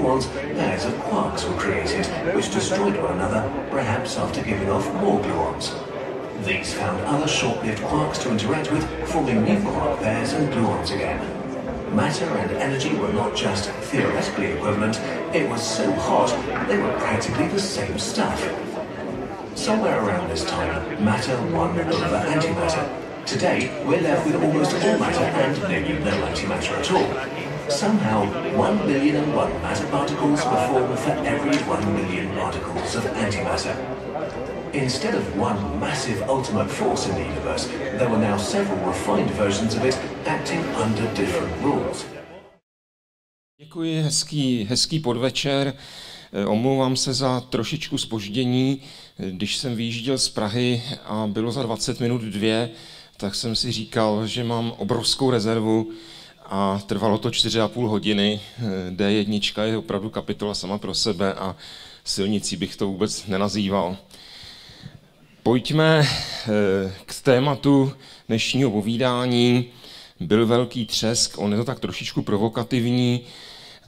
pairs of quarks were created, which destroyed one another, perhaps after giving off more gluons. These found other short-lived quarks to interact with, forming new quark pairs and gluons again. Matter and energy were not just theoretically equivalent, it was so hot, they were practically the same stuff. Somewhere around this time, matter won over antimatter. Today, we're left with almost all matter and maybe no antimatter at all. Somehow, one billion and one matter particles perform for every one million particles of antimatter. Instead of one massive ultimate force in the universe, there were now several refined versions of it acting under different rules. Děkuji, hezký, hezký podvečer. Eh, omlouvám se za trošičku spoždění. Eh, když jsem vyjížděl z Prahy a bylo za 20 minut dvě, tak jsem si říkal, že mám obrovskou rezervu, a trvalo to 4,5 hodiny. Eh, D1 je opravdu kapitola sama pro sebe a silnicí bych to vůbec nenazýval. Pojďme eh, k tématu dnešního povídání. Byl velký třesk, on je to tak trošičku provokativní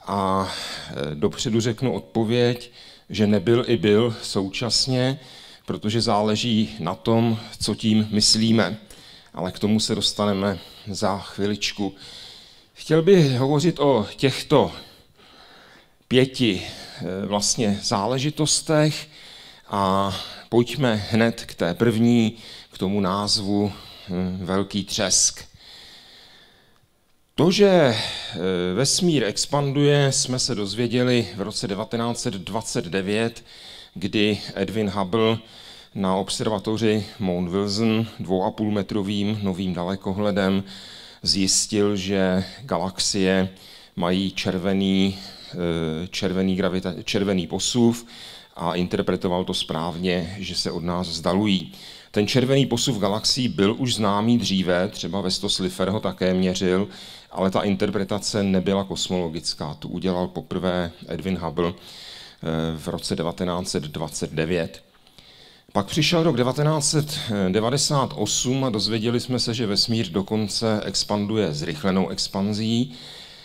a eh, dopředu řeknu odpověď, že nebyl i byl současně, protože záleží na tom, co tím myslíme. Ale k tomu se dostaneme za chviličku. Chtěl bych hovořit o těchto pěti eh, vlastně záležitostech a pojďme hned k té první, k tomu názvu hm, Velký třesk. To, že eh, vesmír expanduje, jsme se dozvěděli v roce 1929, kdy Edwin Hubble na observatoři Mount Wilson dvou a půl metrovým novým dalekohledem zjistil, že galaxie mají červený, eh, červený, gravita, červený posuv a interpretoval to správně, že se od nás vzdalují. Ten červený posuv galaxií byl už známý dříve, třeba Vesto Slifer ho také měřil, ale ta interpretace nebyla kosmologická. Tu udělal poprvé Edwin Hubble eh, v roce 1929. Pak přišel rok 1998 a dozvěděli jsme se, že vesmír dokonce expanduje zrychlenou expanzí,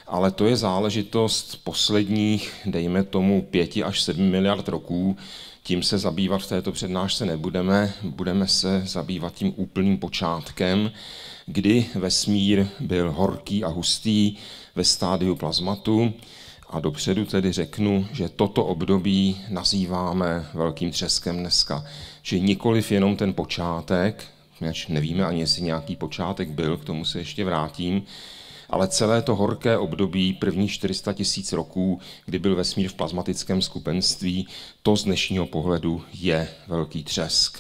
ale to je záležitost posledních, dejme tomu, 5 až 7 miliard roků. Tím se zabývat v této přednášce nebudeme, budeme se zabývat tím úplným počátkem, kdy vesmír byl horký a hustý ve stádiu plazmatu. A dopředu tedy řeknu, že toto období nazýváme velkým třeskem dneska. Že nikoliv jenom ten počátek, ač nevíme ani, jestli nějaký počátek byl, k tomu se ještě vrátím, ale celé to horké období první 400 tisíc roků, kdy byl vesmír v plazmatickém skupenství, to z dnešního pohledu je velký třesk.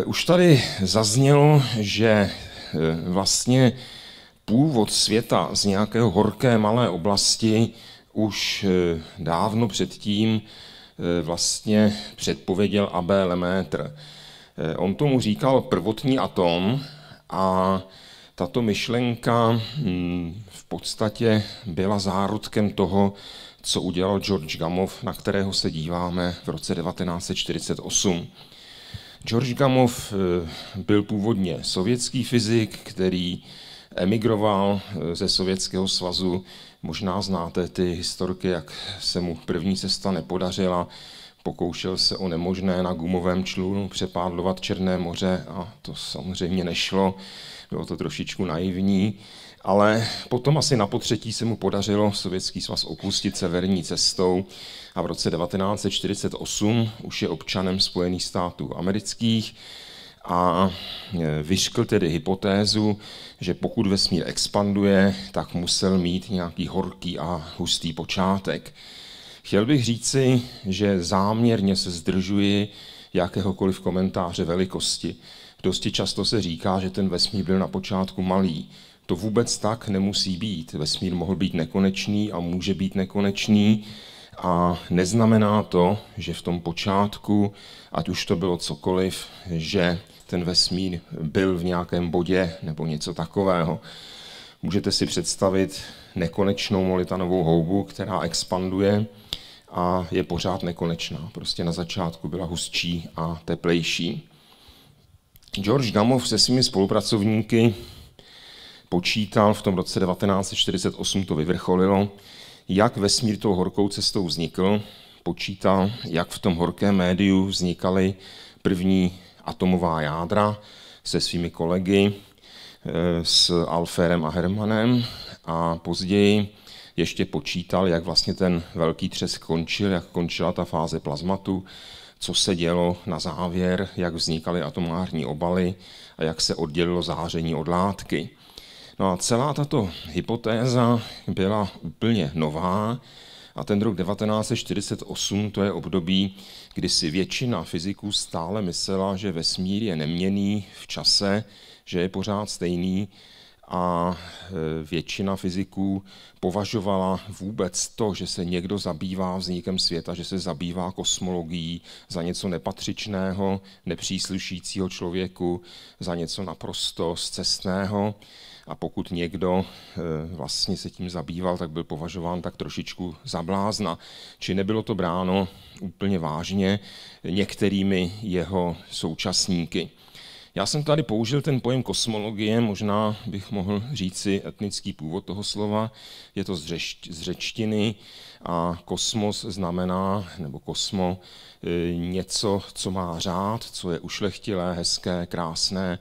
Eh, už tady zaznělo, že eh, vlastně původ světa z nějaké horké malé oblasti už eh, dávno předtím eh, vlastně předpověděl Abé Lemaitre. Eh, on tomu říkal prvotní atom a tato myšlenka hm, v podstatě byla zárodkem toho, co udělal George Gamov, na kterého se díváme v roce 1948. George Gamov byl původně sovětský fyzik, který emigroval eh, ze Sovětského svazu. Možná znáte ty historky, jak se mu první cesta nepodařila. Pokoušel se o nemožné na gumovém člunu přepádlovat Černé moře a to samozřejmě nešlo. Bylo to trošičku naivní. Ale potom asi na potřetí se mu podařilo Sovětský svaz opustit severní cestou a v roce 1948 už je občanem Spojených států amerických a e, vyškl tedy hypotézu, že pokud vesmír expanduje, tak musel mít nějaký horký a hustý počátek. Chtěl bych říci, že záměrně se zdržuji jakéhokoliv komentáře velikosti. Dosti často se říká, že ten vesmír byl na počátku malý. To vůbec tak nemusí být. Vesmír mohl být nekonečný a může být nekonečný. A neznamená to, že v tom počátku, ať už to bylo cokoliv, že ten vesmír byl v nějakém bodě nebo něco takového. Můžete si představit nekonečnou molitanovou houbu, která expanduje a je pořád nekonečná. Prostě na začátku byla hustší a teplejší. George Gamow se svými spolupracovníky počítal v tom roce 1948, to vyvrcholilo, jak vesmír tou horkou cestou vznikl, počítal, jak v tom horkém médiu vznikaly první atomová jádra se svými kolegy, eh, s Alferem a Hermanem a později ještě počítal, jak vlastně ten velký třes končil, jak končila ta fáze plazmatu, co se dělo na závěr, jak vznikaly atomární obaly a jak se oddělilo záření od látky. No a celá tato hypotéza byla úplně nová a ten rok 1948 to je období, kdy si většina fyziků stále myslela, že vesmír je neměný v čase, že je pořád stejný a e, většina fyziků považovala vůbec to, že se někdo zabývá vznikem světa, že se zabývá kosmologií za něco nepatřičného, nepříslušícího člověku, za něco naprosto zcestného. A pokud někdo eh, vlastně se tím zabýval, tak byl považován tak trošičku za blázna. Či nebylo to bráno úplně vážně některými jeho současníky. Já jsem tady použil ten pojem kosmologie, možná bych mohl říci etnický původ toho slova. Je to z, z řečtiny a kosmos znamená, nebo kosmo, eh, něco, co má řád, co je ušlechtilé, hezké, krásné,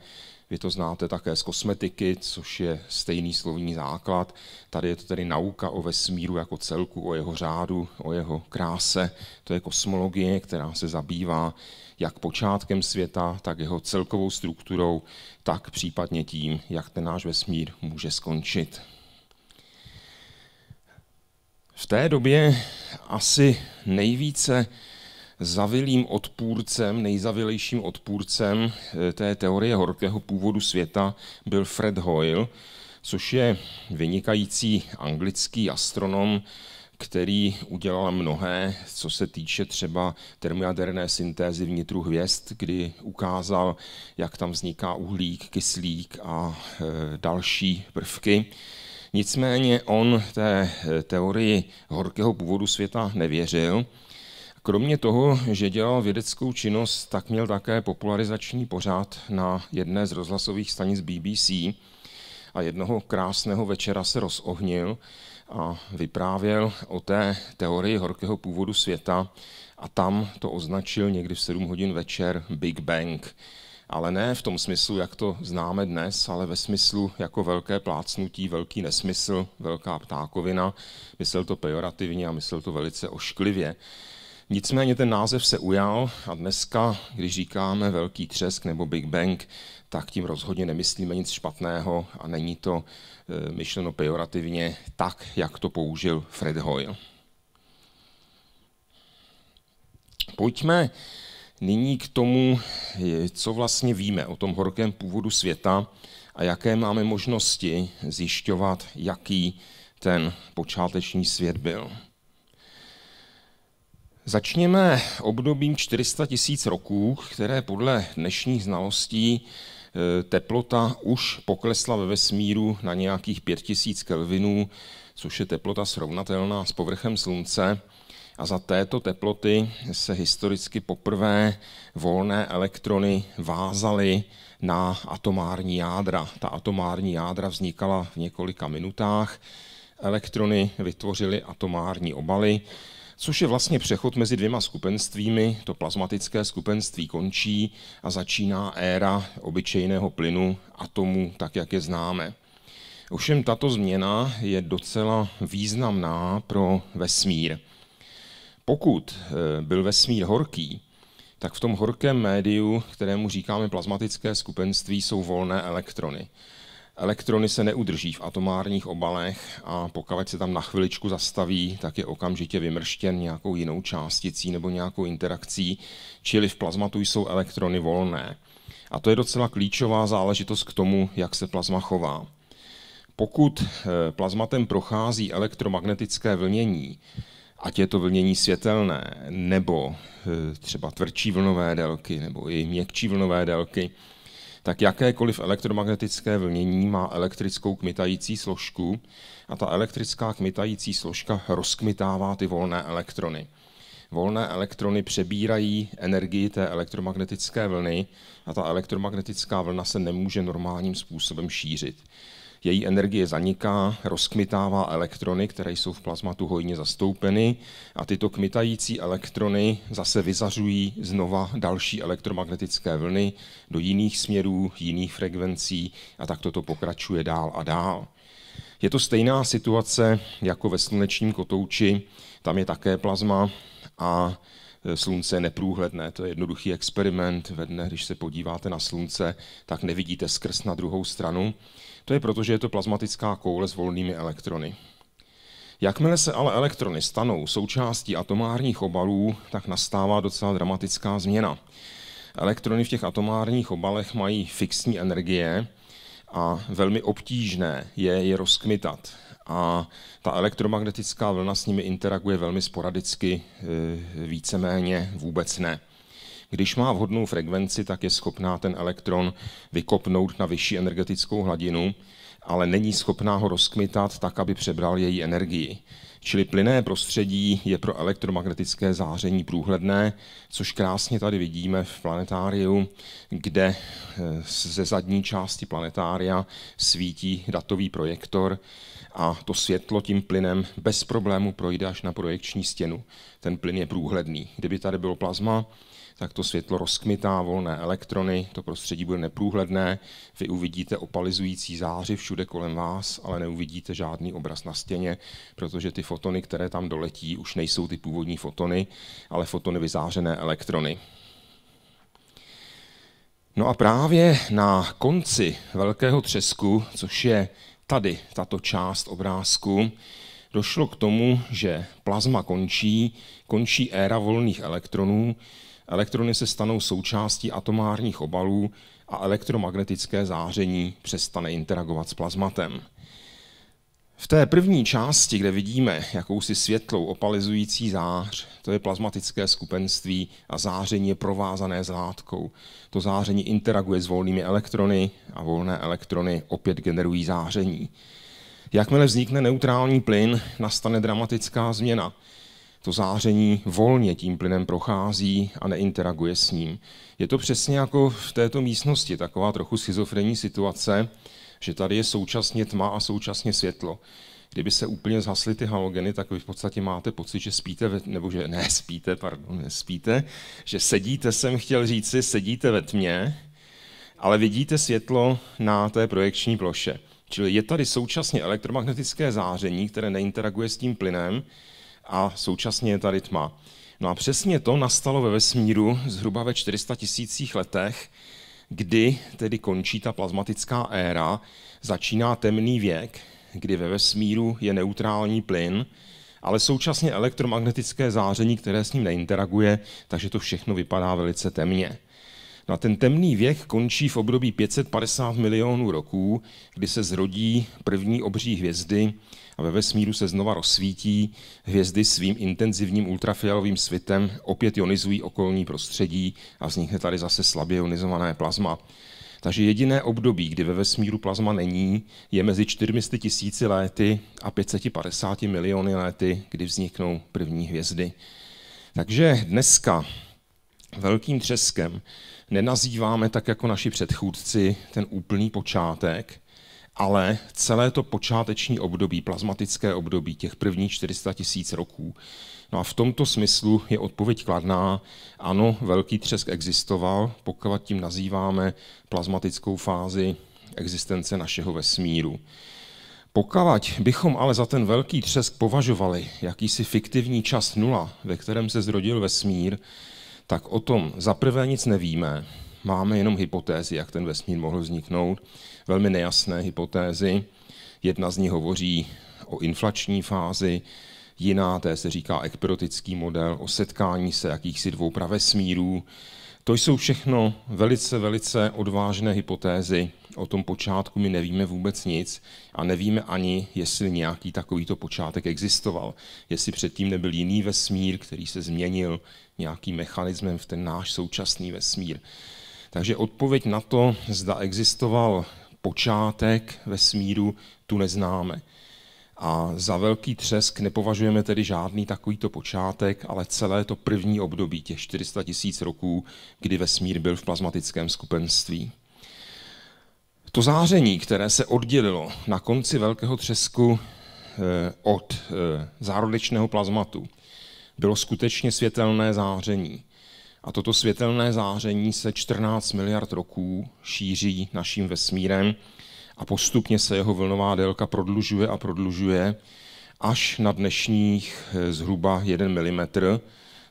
vy to znáte také z kosmetiky, což je stejný slovní základ. Tady je to tedy nauka o vesmíru jako celku, o jeho řádu, o jeho kráse. To je kosmologie, která se zabývá jak počátkem světa, tak jeho celkovou strukturou, tak případně tím, jak ten náš vesmír může skončit. V té době asi nejvíce zavilým odpůrcem, nejzavilejším odpůrcem eh, té teorie horkého původu světa byl Fred Hoyle, což je vynikající anglický astronom, který udělal mnohé, co se týče třeba termojaderné syntézy vnitru hvězd, kdy ukázal, jak tam vzniká uhlík, kyslík a eh, další prvky. Nicméně on té eh, teorii horkého původu světa nevěřil, Kromě toho, že dělal vědeckou činnost, tak měl také popularizační pořád na jedné z rozhlasových stanic BBC a jednoho krásného večera se rozohnil a vyprávěl o té teorii horkého původu světa a tam to označil někdy v 7 hodin večer Big Bang. Ale ne v tom smyslu, jak to známe dnes, ale ve smyslu jako velké plácnutí, velký nesmysl, velká ptákovina. Myslel to pejorativně a myslel to velice ošklivě. Nicméně ten název se ujal a dneska, když říkáme velký třesk nebo Big Bang, tak tím rozhodně nemyslíme nic špatného a není to e, myšleno pejorativně tak, jak to použil Fred Hoyle. Pojďme nyní k tomu, co vlastně víme o tom horkém původu světa a jaké máme možnosti zjišťovat, jaký ten počáteční svět byl. Začněme obdobím 400 tisíc roků, které podle dnešních znalostí eh, teplota už poklesla ve vesmíru na nějakých 5000 kelvinů, což je teplota srovnatelná s povrchem Slunce. A za této teploty se historicky poprvé volné elektrony vázaly na atomární jádra. Ta atomární jádra vznikala v několika minutách. Elektrony vytvořily atomární obaly, což je vlastně přechod mezi dvěma skupenstvími. To plazmatické skupenství končí a začíná éra obyčejného plynu atomu, tak jak je známe. Ovšem tato změna je docela významná pro vesmír. Pokud e, byl vesmír horký, tak v tom horkém médiu, kterému říkáme plazmatické skupenství, jsou volné elektrony. Elektrony se neudrží v atomárních obalech a pokud se tam na chviličku zastaví, tak je okamžitě vymrštěn nějakou jinou částicí nebo nějakou interakcí, čili v plazmatu jsou elektrony volné. A to je docela klíčová záležitost k tomu, jak se plazma chová. Pokud eh, plazmatem prochází elektromagnetické vlnění, ať je to vlnění světelné, nebo eh, třeba tvrdší vlnové délky, nebo i měkčí vlnové délky, tak jakékoliv elektromagnetické vlnění má elektrickou kmitající složku a ta elektrická kmitající složka rozkmitává ty volné elektrony. Volné elektrony přebírají energii té elektromagnetické vlny a ta elektromagnetická vlna se nemůže normálním způsobem šířit její energie zaniká, rozkmitává elektrony, které jsou v plazmatu hojně zastoupeny a tyto kmitající elektrony zase vyzařují znova další elektromagnetické vlny do jiných směrů, jiných frekvencí a tak toto pokračuje dál a dál. Je to stejná situace jako ve slunečním kotouči, tam je také plazma a e, slunce je neprůhledné. To je jednoduchý experiment. Ve dne, když se podíváte na slunce, tak nevidíte skrz na druhou stranu. To je proto, že je to plazmatická koule s volnými elektrony. Jakmile se ale elektrony stanou součástí atomárních obalů, tak nastává docela dramatická změna. Elektrony v těch atomárních obalech mají fixní energie a velmi obtížné je je rozkmitat. A ta elektromagnetická vlna s nimi interaguje velmi sporadicky, e, víceméně vůbec ne. Když má vhodnou frekvenci, tak je schopná ten elektron vykopnout na vyšší energetickou hladinu, ale není schopná ho rozkmitat tak, aby přebral její energii. Čili plyné prostředí je pro elektromagnetické záření průhledné, což krásně tady vidíme v planetáriu, kde eh, ze zadní části planetária svítí datový projektor a to světlo tím plynem bez problému projde až na projekční stěnu. Ten plyn je průhledný. Kdyby tady bylo plazma, tak to světlo rozkmitá volné elektrony, to prostředí bude neprůhledné, vy uvidíte opalizující záři všude kolem vás, ale neuvidíte žádný obraz na stěně, protože ty fotony, které tam doletí, už nejsou ty původní fotony, ale fotony vyzářené elektrony. No a právě na konci velkého třesku, což je tady tato část obrázku, došlo k tomu, že plazma končí, končí éra volných elektronů, Elektrony se stanou součástí atomárních obalů a elektromagnetické záření přestane interagovat s plazmatem. V té první části, kde vidíme jakousi světlou opalizující zář, to je plazmatické skupenství a záření je provázané s látkou. To záření interaguje s volnými elektrony a volné elektrony opět generují záření. Jakmile vznikne neutrální plyn, nastane dramatická změna to záření volně tím plynem prochází a neinteraguje s ním. Je to přesně jako v této místnosti, taková trochu schizofrenní situace, že tady je současně tma a současně světlo. Kdyby se úplně zhasly ty halogeny, tak vy v podstatě máte pocit, že spíte, ve, nebo že ne, spíte, pardon, ne, spíte, že sedíte, jsem chtěl si, sedíte ve tmě, ale vidíte světlo na té projekční ploše. Čili je tady současně elektromagnetické záření, které neinteraguje s tím plynem, a současně je tady tma. No a přesně to nastalo ve vesmíru zhruba ve 400 tisících letech, kdy tedy končí ta plazmatická éra, začíná temný věk, kdy ve vesmíru je neutrální plyn, ale současně elektromagnetické záření, které s ním neinteraguje, takže to všechno vypadá velice temně. No a ten temný věk končí v období 550 milionů roků, kdy se zrodí první obří hvězdy a ve vesmíru se znova rozsvítí. Hvězdy svým intenzivním ultrafialovým svitem opět ionizují okolní prostředí a vznikne tady zase slabě ionizované plazma. Takže jediné období, kdy ve vesmíru plazma není, je mezi 400 tisíci lety a 550 miliony lety, kdy vzniknou první hvězdy. Takže dneska velkým třeskem nenazýváme tak jako naši předchůdci ten úplný počátek, ale celé to počáteční období, plazmatické období těch prvních 400 tisíc roků. No a v tomto smyslu je odpověď kladná. Ano, velký třesk existoval, pokud tím nazýváme plazmatickou fázi existence našeho vesmíru. Pokud bychom ale za ten velký třesk považovali jakýsi fiktivní čas nula, ve kterém se zrodil vesmír, tak o tom zaprvé nic nevíme. Máme jenom hypotézy, jak ten vesmír mohl vzniknout. Velmi nejasné hypotézy. Jedna z nich hovoří o inflační fázi, jiná, té se říká ekprotický model, o setkání se jakýchsi dvou pravesmírů. To jsou všechno velice, velice odvážné hypotézy, o tom počátku my nevíme vůbec nic a nevíme ani, jestli nějaký takovýto počátek existoval. Jestli předtím nebyl jiný vesmír, který se změnil nějakým mechanismem v ten náš současný vesmír. Takže odpověď na to, zda existoval počátek vesmíru, tu neznáme. A za velký třesk nepovažujeme tedy žádný takovýto počátek, ale celé to první období těch 400 tisíc roků, kdy vesmír byl v plazmatickém skupenství. To záření, které se oddělilo na konci velkého třesku eh, od eh, zárodečného plazmatu, bylo skutečně světelné záření. A toto světelné záření se 14 miliard roků šíří naším vesmírem a postupně se jeho vlnová délka prodlužuje a prodlužuje až na dnešních eh, zhruba 1 mm,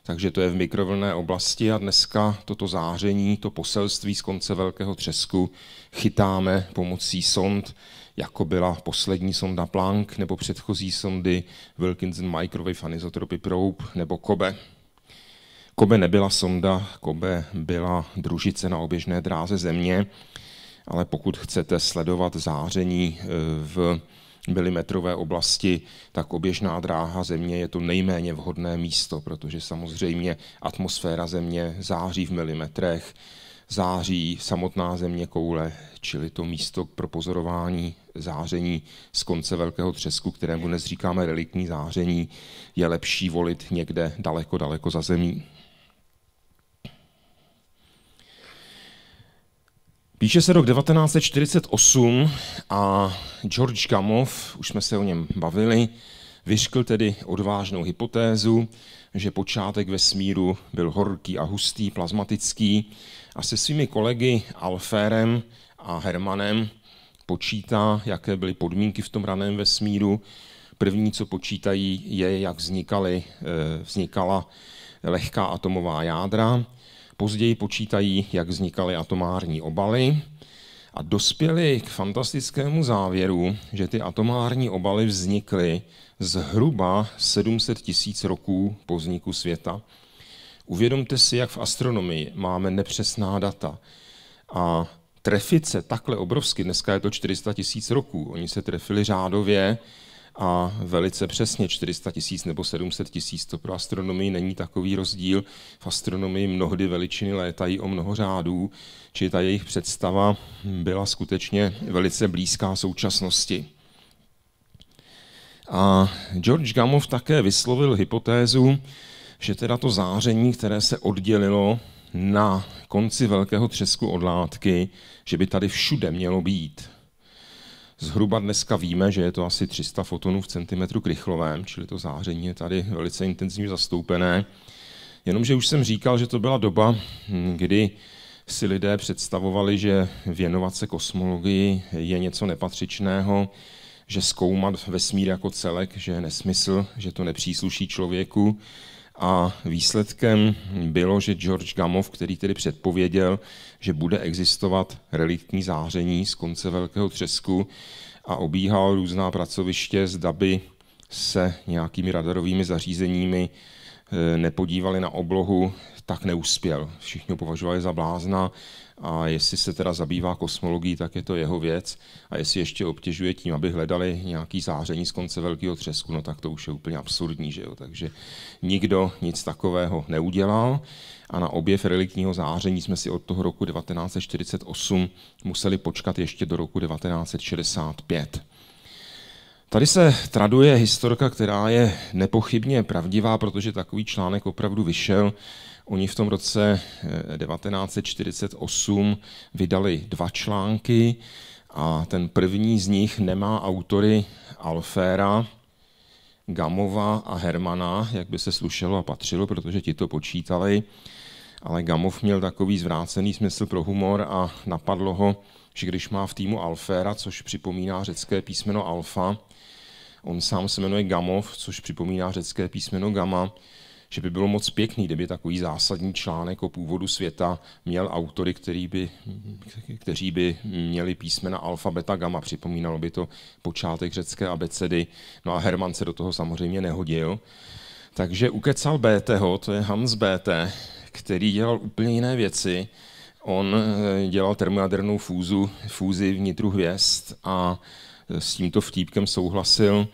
takže to je v mikrovlné oblasti a dneska toto záření, to poselství z konce Velkého třesku chytáme pomocí sond, jako byla poslední sonda Planck nebo předchozí sondy Wilkinson Microwave Anisotropy Probe nebo Kobe. Kobe nebyla sonda, Kobe byla družice na oběžné dráze Země, ale pokud chcete sledovat záření eh, v milimetrové oblasti, tak oběžná dráha Země je to nejméně vhodné místo, protože samozřejmě atmosféra Země září v milimetrech, září samotná země koule, čili to místo pro pozorování záření z konce velkého třesku, kterému dnes říkáme reliktní záření, je lepší volit někde daleko, daleko za zemí. Píše se rok 1948 a George Gamov, už jsme se o něm bavili, vyškl tedy odvážnou hypotézu, že počátek vesmíru byl horký a hustý, plazmatický a se svými kolegy Alférem a Hermanem počítá, jaké byly podmínky v tom raném vesmíru. První, co počítají, je, jak vznikaly, eh, vznikala lehká atomová jádra Později počítají, jak vznikaly atomární obaly a dospěli k fantastickému závěru, že ty atomární obaly vznikly zhruba 700 tisíc roků po vzniku světa. Uvědomte si, jak v astronomii máme nepřesná data. A trefit se takhle obrovsky, dneska je to 400 tisíc roků, oni se trefili řádově a velice přesně 400 tisíc nebo 700 tisíc. To pro astronomii není takový rozdíl. V astronomii mnohdy veličiny létají o mnoho řádů, či ta jejich představa byla skutečně velice blízká současnosti. A George Gamov také vyslovil hypotézu, že teda to záření, které se oddělilo na konci velkého třesku od látky, že by tady všude mělo být. Zhruba dneska víme, že je to asi 300 fotonů v centimetru krychlovém, čili to záření je tady velice intenzivně zastoupené. Jenomže už jsem říkal, že to byla doba, hm, kdy si lidé představovali, že věnovat se kosmologii je něco nepatřičného, že zkoumat vesmír jako celek, že je nesmysl, že to nepřísluší člověku, a výsledkem bylo, že George Gamov, který tedy předpověděl, že bude existovat reliktní záření z konce Velkého třesku a obíhal různá pracoviště, zda by se nějakými radarovými zařízeními eh, nepodívali na oblohu, tak neuspěl. Všichni ho považovali za blázna, a jestli se teda zabývá kosmologií, tak je to jeho věc a jestli ještě obtěžuje tím, aby hledali nějaký záření z konce velkého třesku, no tak to už je úplně absurdní, že jo. Takže nikdo nic takového neudělal a na objev reliktního záření jsme si od toho roku 1948 museli počkat ještě do roku 1965. Tady se traduje historka, která je nepochybně pravdivá, protože takový článek opravdu vyšel Oni v tom roce 1948 eh, vydali dva články a ten první z nich nemá autory Alféra, Gamova a Hermana, jak by se slušelo a patřilo, protože ti to počítali, ale Gamov měl takový zvrácený smysl pro humor a napadlo ho, že když má v týmu Alféra, což připomíná řecké písmeno alfa, on sám se jmenuje Gamov, což připomíná řecké písmeno gamma, že by bylo moc pěkný, kdyby takový zásadní článek o původu světa měl autory, který by, kteří by měli písmena alfa, beta, gamma. Připomínalo by to počátek řecké abecedy. No a Herman se do toho samozřejmě nehodil. Takže ukecal Bétého, to je Hans Béte, který dělal úplně jiné věci. On eh, dělal termojadernou fúzu, fúzi vnitru hvězd a eh, s tímto vtípkem souhlasil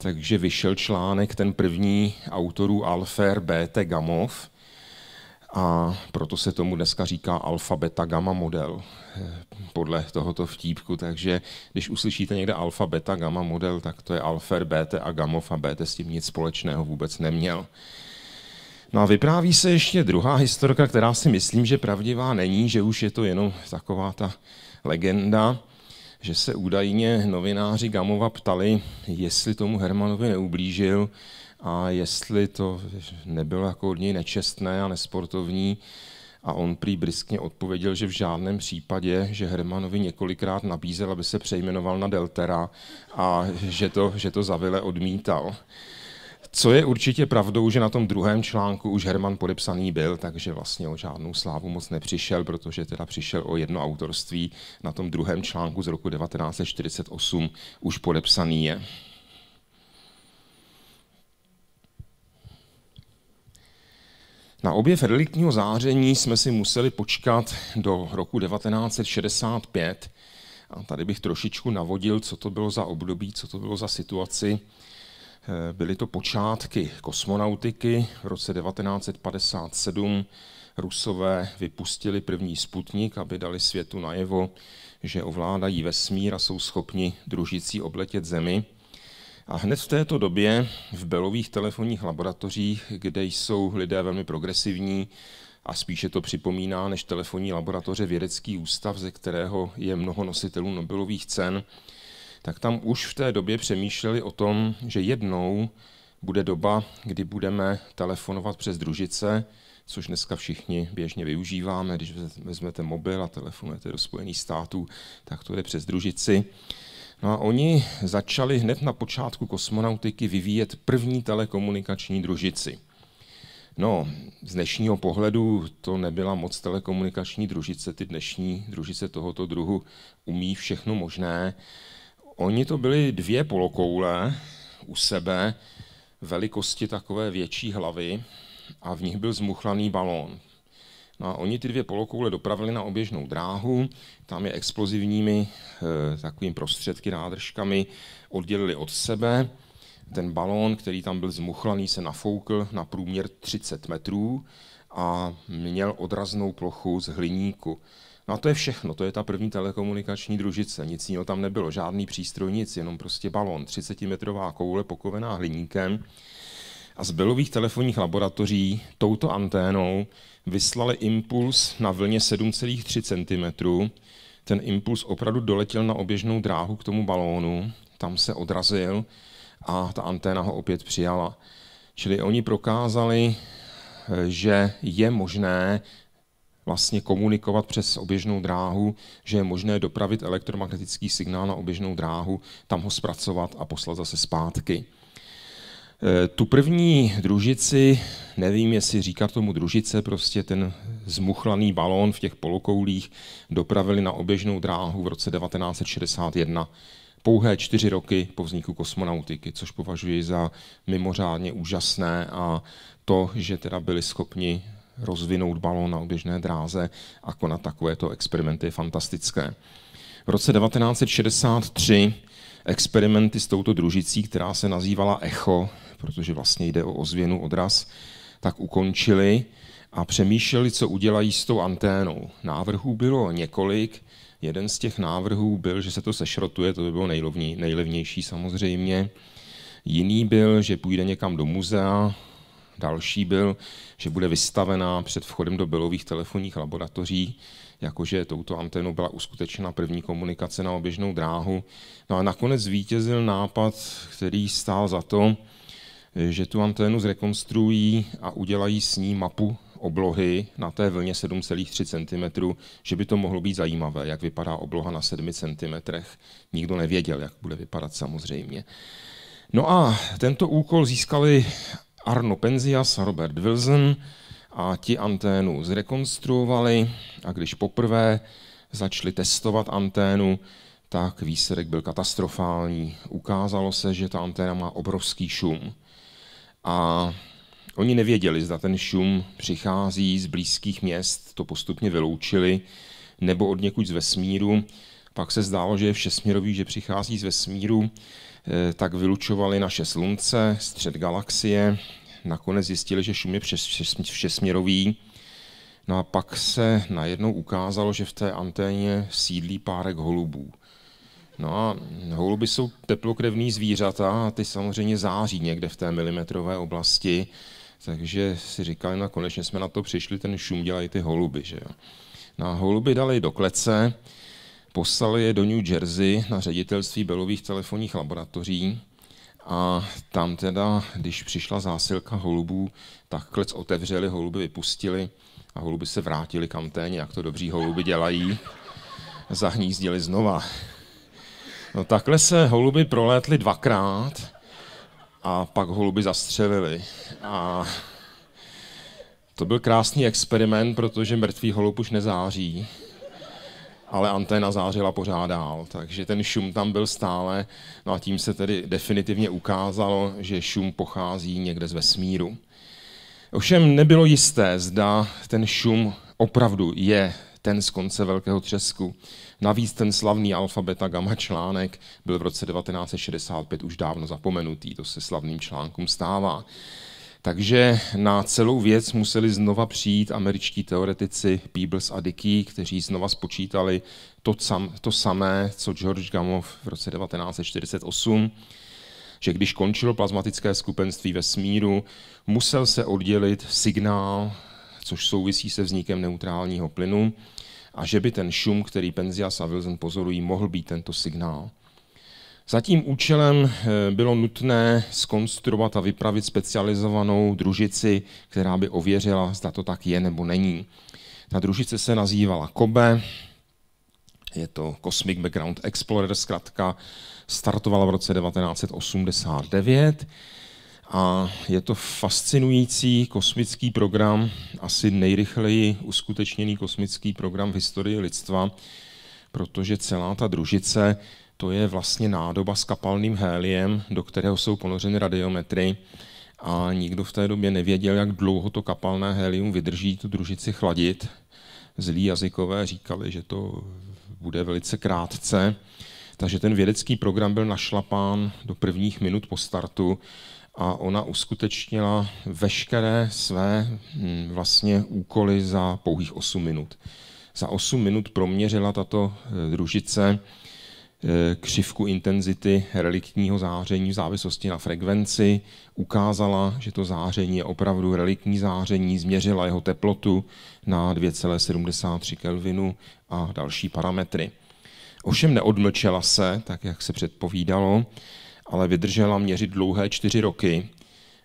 takže vyšel článek, ten první autorů Alfer BT Gamov, a proto se tomu dneska říká alfa, beta, gamma model eh, podle tohoto vtípku. Takže když uslyšíte někde alfa, beta, gamma model, tak to je alfer, beta a gamov a beta s tím nic společného vůbec neměl. No a vypráví se ještě druhá historka, která si myslím, že pravdivá není, že už je to jenom taková ta legenda že se údajně novináři Gamova ptali, jestli tomu Hermanovi neublížil a jestli to nebylo jako od něj nečestné a nesportovní. A on prý briskně odpověděl, že v žádném případě, že Hermanovi několikrát nabízel, aby se přejmenoval na Deltera a že to, že to zavile odmítal. Co je určitě pravdou, že na tom druhém článku už Herman podepsaný byl, takže vlastně o žádnou slávu moc nepřišel, protože teda přišel o jedno autorství. Na tom druhém článku z roku 1948 už podepsaný je. Na objev relikního záření jsme si museli počkat do roku 1965. A tady bych trošičku navodil, co to bylo za období, co to bylo za situaci. Eh, byly to počátky kosmonautiky. V roce 1957 Rusové vypustili první sputnik, aby dali světu najevo, že ovládají vesmír a jsou schopni družicí obletět Zemi. A hned v této době v Belových telefonních laboratořích, kde jsou lidé velmi progresivní, a spíše to připomíná než telefonní laboratoře Vědecký ústav, ze kterého je mnoho nositelů Nobelových cen, tak tam už v té době přemýšleli o tom, že jednou bude doba, kdy budeme telefonovat přes družice, což dneska všichni běžně využíváme. Když vezmete mobil a telefonujete do Spojených států, tak to jde přes družici. No a oni začali hned na počátku kosmonautiky vyvíjet první telekomunikační družici. No, z dnešního pohledu to nebyla moc telekomunikační družice, ty dnešní družice tohoto druhu umí všechno možné, Oni to byly dvě polokoule u sebe, velikosti takové větší hlavy a v nich byl zmuchlaný balón. No a oni ty dvě polokoule dopravili na oběžnou dráhu, tam je explozivními e, eh, takovými prostředky, nádržkami oddělili od sebe. Ten balón, který tam byl zmuchlaný, se nafoukl na průměr 30 metrů a měl odraznou plochu z hliníku. No a to je všechno, to je ta první telekomunikační družice, nic jiného tam nebylo, žádný přístroj, nic, jenom prostě balon, 30-metrová koule pokovená hliníkem. A z bylových telefonních laboratoří touto anténou vyslali impuls na vlně 7,3 cm. Ten impuls opravdu doletěl na oběžnou dráhu k tomu balónu, tam se odrazil a ta anténa ho opět přijala. Čili oni prokázali, že je možné vlastně komunikovat přes oběžnou dráhu, že je možné dopravit elektromagnetický signál na oběžnou dráhu, tam ho zpracovat a poslat zase zpátky. E, tu první družici, nevím, jestli říkat tomu družice, prostě ten zmuchlaný balón v těch polokoulích dopravili na oběžnou dráhu v roce 1961, pouhé čtyři roky po vzniku kosmonautiky, což považuji za mimořádně úžasné a to, že teda byli schopni rozvinout balón na oběžné dráze a konat takovéto experimenty je fantastické. V roce 1963 experimenty s touto družicí, která se nazývala ECHO, protože vlastně jde o ozvěnu odraz, tak ukončili a přemýšleli, co udělají s tou anténou. Návrhů bylo několik. Jeden z těch návrhů byl, že se to sešrotuje, to by bylo nejlevnější samozřejmě. Jiný byl, že půjde někam do muzea, Další byl, že bude vystavená před vchodem do bylových telefonních laboratoří, jakože touto anténou byla uskutečena první komunikace na oběžnou dráhu. No a nakonec zvítězil nápad, který stál za to, že tu anténu zrekonstruují a udělají s ní mapu oblohy na té vlně 7,3 cm, že by to mohlo být zajímavé, jak vypadá obloha na 7 cm. Nikdo nevěděl, jak bude vypadat samozřejmě. No a tento úkol získali Arno Penzias a Robert Wilson a ti anténu zrekonstruovali a když poprvé začali testovat anténu, tak výsledek byl katastrofální. Ukázalo se, že ta anténa má obrovský šum. A oni nevěděli, zda ten šum přichází z blízkých měst, to postupně vyloučili, nebo od někud z vesmíru. Pak se zdálo, že je všesměrový, že přichází z vesmíru. Eh, tak vylučovali naše slunce, střed galaxie. Nakonec zjistili, že šum je přes, všesměrový. No a pak se najednou ukázalo, že v té anténě sídlí párek holubů. No a holuby jsou teplokrevní zvířata a ty samozřejmě září někde v té milimetrové oblasti, takže si říkali, no konečně jsme na to přišli, ten šum dělají ty holuby, že jo. No a holuby dali do klece, poslali je do New Jersey na ředitelství Belových telefonních laboratoří a tam teda, když přišla zásilka holubů, tak klec otevřeli, holuby vypustili a holuby se vrátili kam anténě, jak to dobří holuby dělají. Zahnízdili znova. No takhle se holuby prolétly dvakrát a pak holuby zastřelili. A to byl krásný experiment, protože mrtvý holub už nezáří ale anténa zářila pořád dál, takže ten šum tam byl stále. No a tím se tedy definitivně ukázalo, že šum pochází někde z vesmíru. Ovšem nebylo jisté, zda ten šum opravdu je ten z konce Velkého třesku. Navíc ten slavný alfabeta gamma článek byl v roce 1965 už dávno zapomenutý, to se slavným článkům stává. Takže na celou věc museli znova přijít američtí teoretici Peebles a Dickey, kteří znova spočítali to, sam, to samé, co George Gamow v roce 1948, že když končilo plazmatické skupenství ve smíru, musel se oddělit signál, což souvisí se vznikem neutrálního plynu, a že by ten šum, který Penzias a Wilson pozorují, mohl být tento signál. Za tím účelem eh, bylo nutné skonstruovat a vypravit specializovanou družici, která by ověřila, zda to tak je nebo není. Ta družice se nazývala Kobe, je to Cosmic Background Explorer, zkrátka startovala v roce 1989 a je to fascinující kosmický program, asi nejrychleji uskutečněný kosmický program v historii lidstva, protože celá ta družice to je vlastně nádoba s kapalným héliem, do kterého jsou ponořeny radiometry a nikdo v té době nevěděl, jak dlouho to kapalné helium vydrží tu družici chladit. Zlí jazykové říkali, že to bude velice krátce. Takže ten vědecký program byl našlapán do prvních minut po startu a ona uskutečnila veškeré své hm, vlastně úkoly za pouhých 8 minut. Za 8 minut proměřila tato eh, družice Eh, křivku intenzity reliktního záření v závislosti na frekvenci, ukázala, že to záření je opravdu reliktní záření, změřila jeho teplotu na 2,73 Kelvinu a další parametry. Ovšem neodmlčela se, tak jak se předpovídalo, ale vydržela měřit dlouhé čtyři roky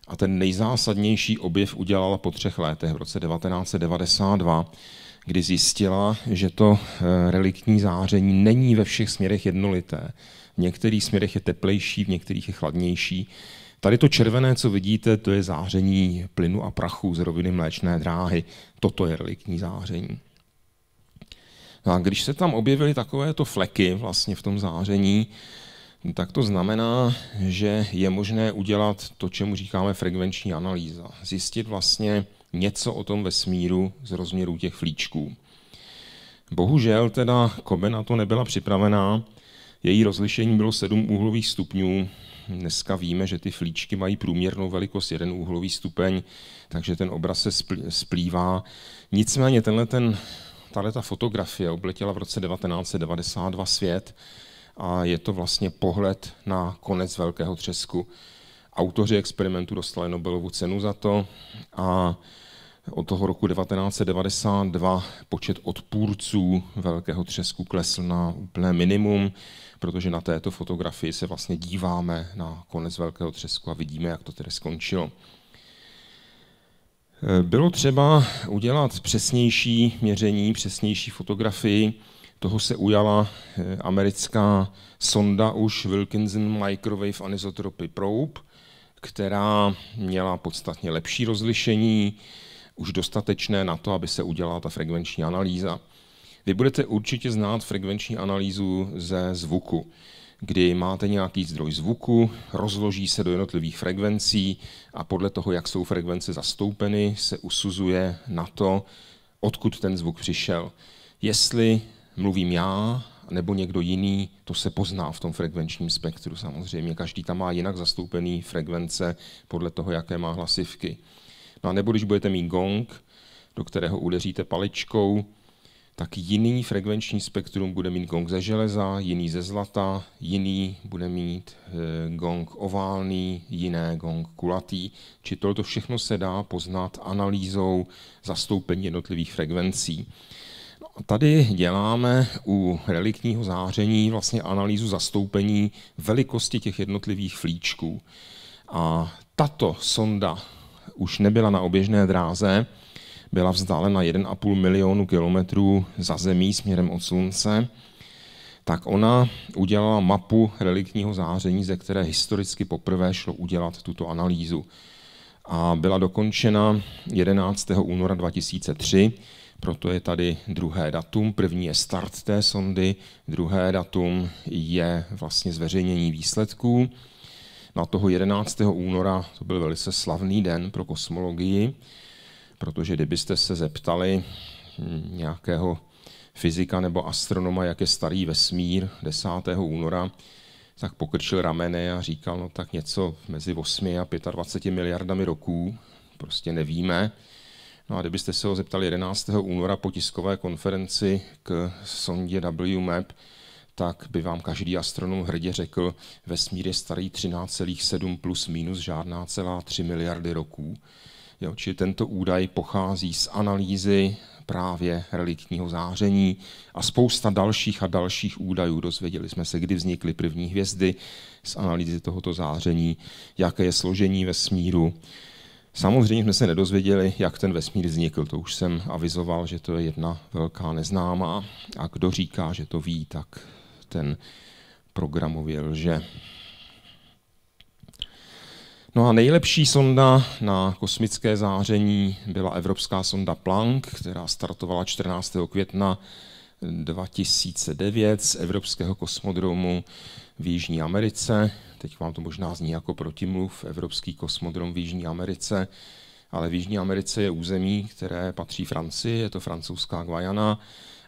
a ten nejzásadnější objev udělala po třech letech v roce 1992, kdy zjistila, že to eh, reliktní záření není ve všech směrech jednolité. V některých směrech je teplejší, v některých je chladnější. Tady to červené, co vidíte, to je záření plynu a prachu z roviny mléčné dráhy. Toto je reliktní záření. No a když se tam objevily takovéto fleky vlastně v tom záření, tak to znamená, že je možné udělat to, čemu říkáme frekvenční analýza. Zjistit vlastně, něco o tom vesmíru z rozměru těch flíčků. Bohužel teda Kobe na to nebyla připravená, její rozlišení bylo 7 úhlových stupňů, dneska víme, že ty flíčky mají průměrnou velikost jeden úhlový stupeň, takže ten obraz se splývá. Nicméně tenhle ten, ta fotografie obletěla v roce 1992 svět a je to vlastně pohled na konec velkého třesku. Autoři experimentu dostali Nobelovu cenu za to a od toho roku 1992 počet odpůrců velkého třesku klesl na úplné minimum, protože na této fotografii se vlastně díváme na konec velkého třesku a vidíme, jak to tedy skončilo. Bylo třeba udělat přesnější měření, přesnější fotografii. Toho se ujala eh, americká sonda už Wilkinson Microwave Anisotropy Probe, která měla podstatně lepší rozlišení, už dostatečné na to, aby se udělala ta frekvenční analýza. Vy budete určitě znát frekvenční analýzu ze zvuku, kdy máte nějaký zdroj zvuku, rozloží se do jednotlivých frekvencí a podle toho, jak jsou frekvence zastoupeny, se usuzuje na to, odkud ten zvuk přišel. Jestli mluvím já nebo někdo jiný, to se pozná v tom frekvenčním spektru samozřejmě. Každý tam má jinak zastoupený frekvence podle toho, jaké má hlasivky. No nebo když budete mít gong, do kterého udeříte paličkou, tak jiný frekvenční spektrum bude mít gong ze železa, jiný ze zlata, jiný bude mít eh, gong oválný, jiné gong kulatý. Či toto všechno se dá poznat analýzou zastoupení jednotlivých frekvencí. No a tady děláme u reliktního záření vlastně analýzu zastoupení velikosti těch jednotlivých flíčků. A tato sonda už nebyla na oběžné dráze, byla vzdálena 1,5 milionu kilometrů za zemí směrem od slunce, tak ona udělala mapu reliktního záření, ze které historicky poprvé šlo udělat tuto analýzu. A byla dokončena 11. února 2003, proto je tady druhé datum. První je start té sondy, druhé datum je vlastně zveřejnění výsledků na toho 11. února, to byl velice slavný den pro kosmologii, protože kdybyste se zeptali nějakého fyzika nebo astronoma, jak je starý vesmír 10. února, tak pokrčil rameny a říkal, no tak něco mezi 8 a 25 miliardami roků, prostě nevíme. No a kdybyste se ho zeptali 11. února po tiskové konferenci k sondě WMAP, tak by vám každý astronom hrdě řekl, vesmír je starý 13,7 plus minus žádná celá 3 miliardy roků. Jo, či tento údaj pochází z analýzy právě reliktního záření a spousta dalších a dalších údajů. Dozvěděli jsme se, kdy vznikly první hvězdy z analýzy tohoto záření, jaké je složení vesmíru. Samozřejmě jsme se nedozvěděli, jak ten vesmír vznikl. To už jsem avizoval, že to je jedna velká neznámá. A kdo říká, že to ví, tak ten programově lže. No a nejlepší sonda na kosmické záření byla evropská sonda Planck, která startovala 14. května 2009 z Evropského kosmodromu v Jižní Americe. Teď vám to možná zní jako protimluv, Evropský kosmodrom v Jižní Americe, ale v Jižní Americe je území, které patří Francii, je to francouzská Guajana,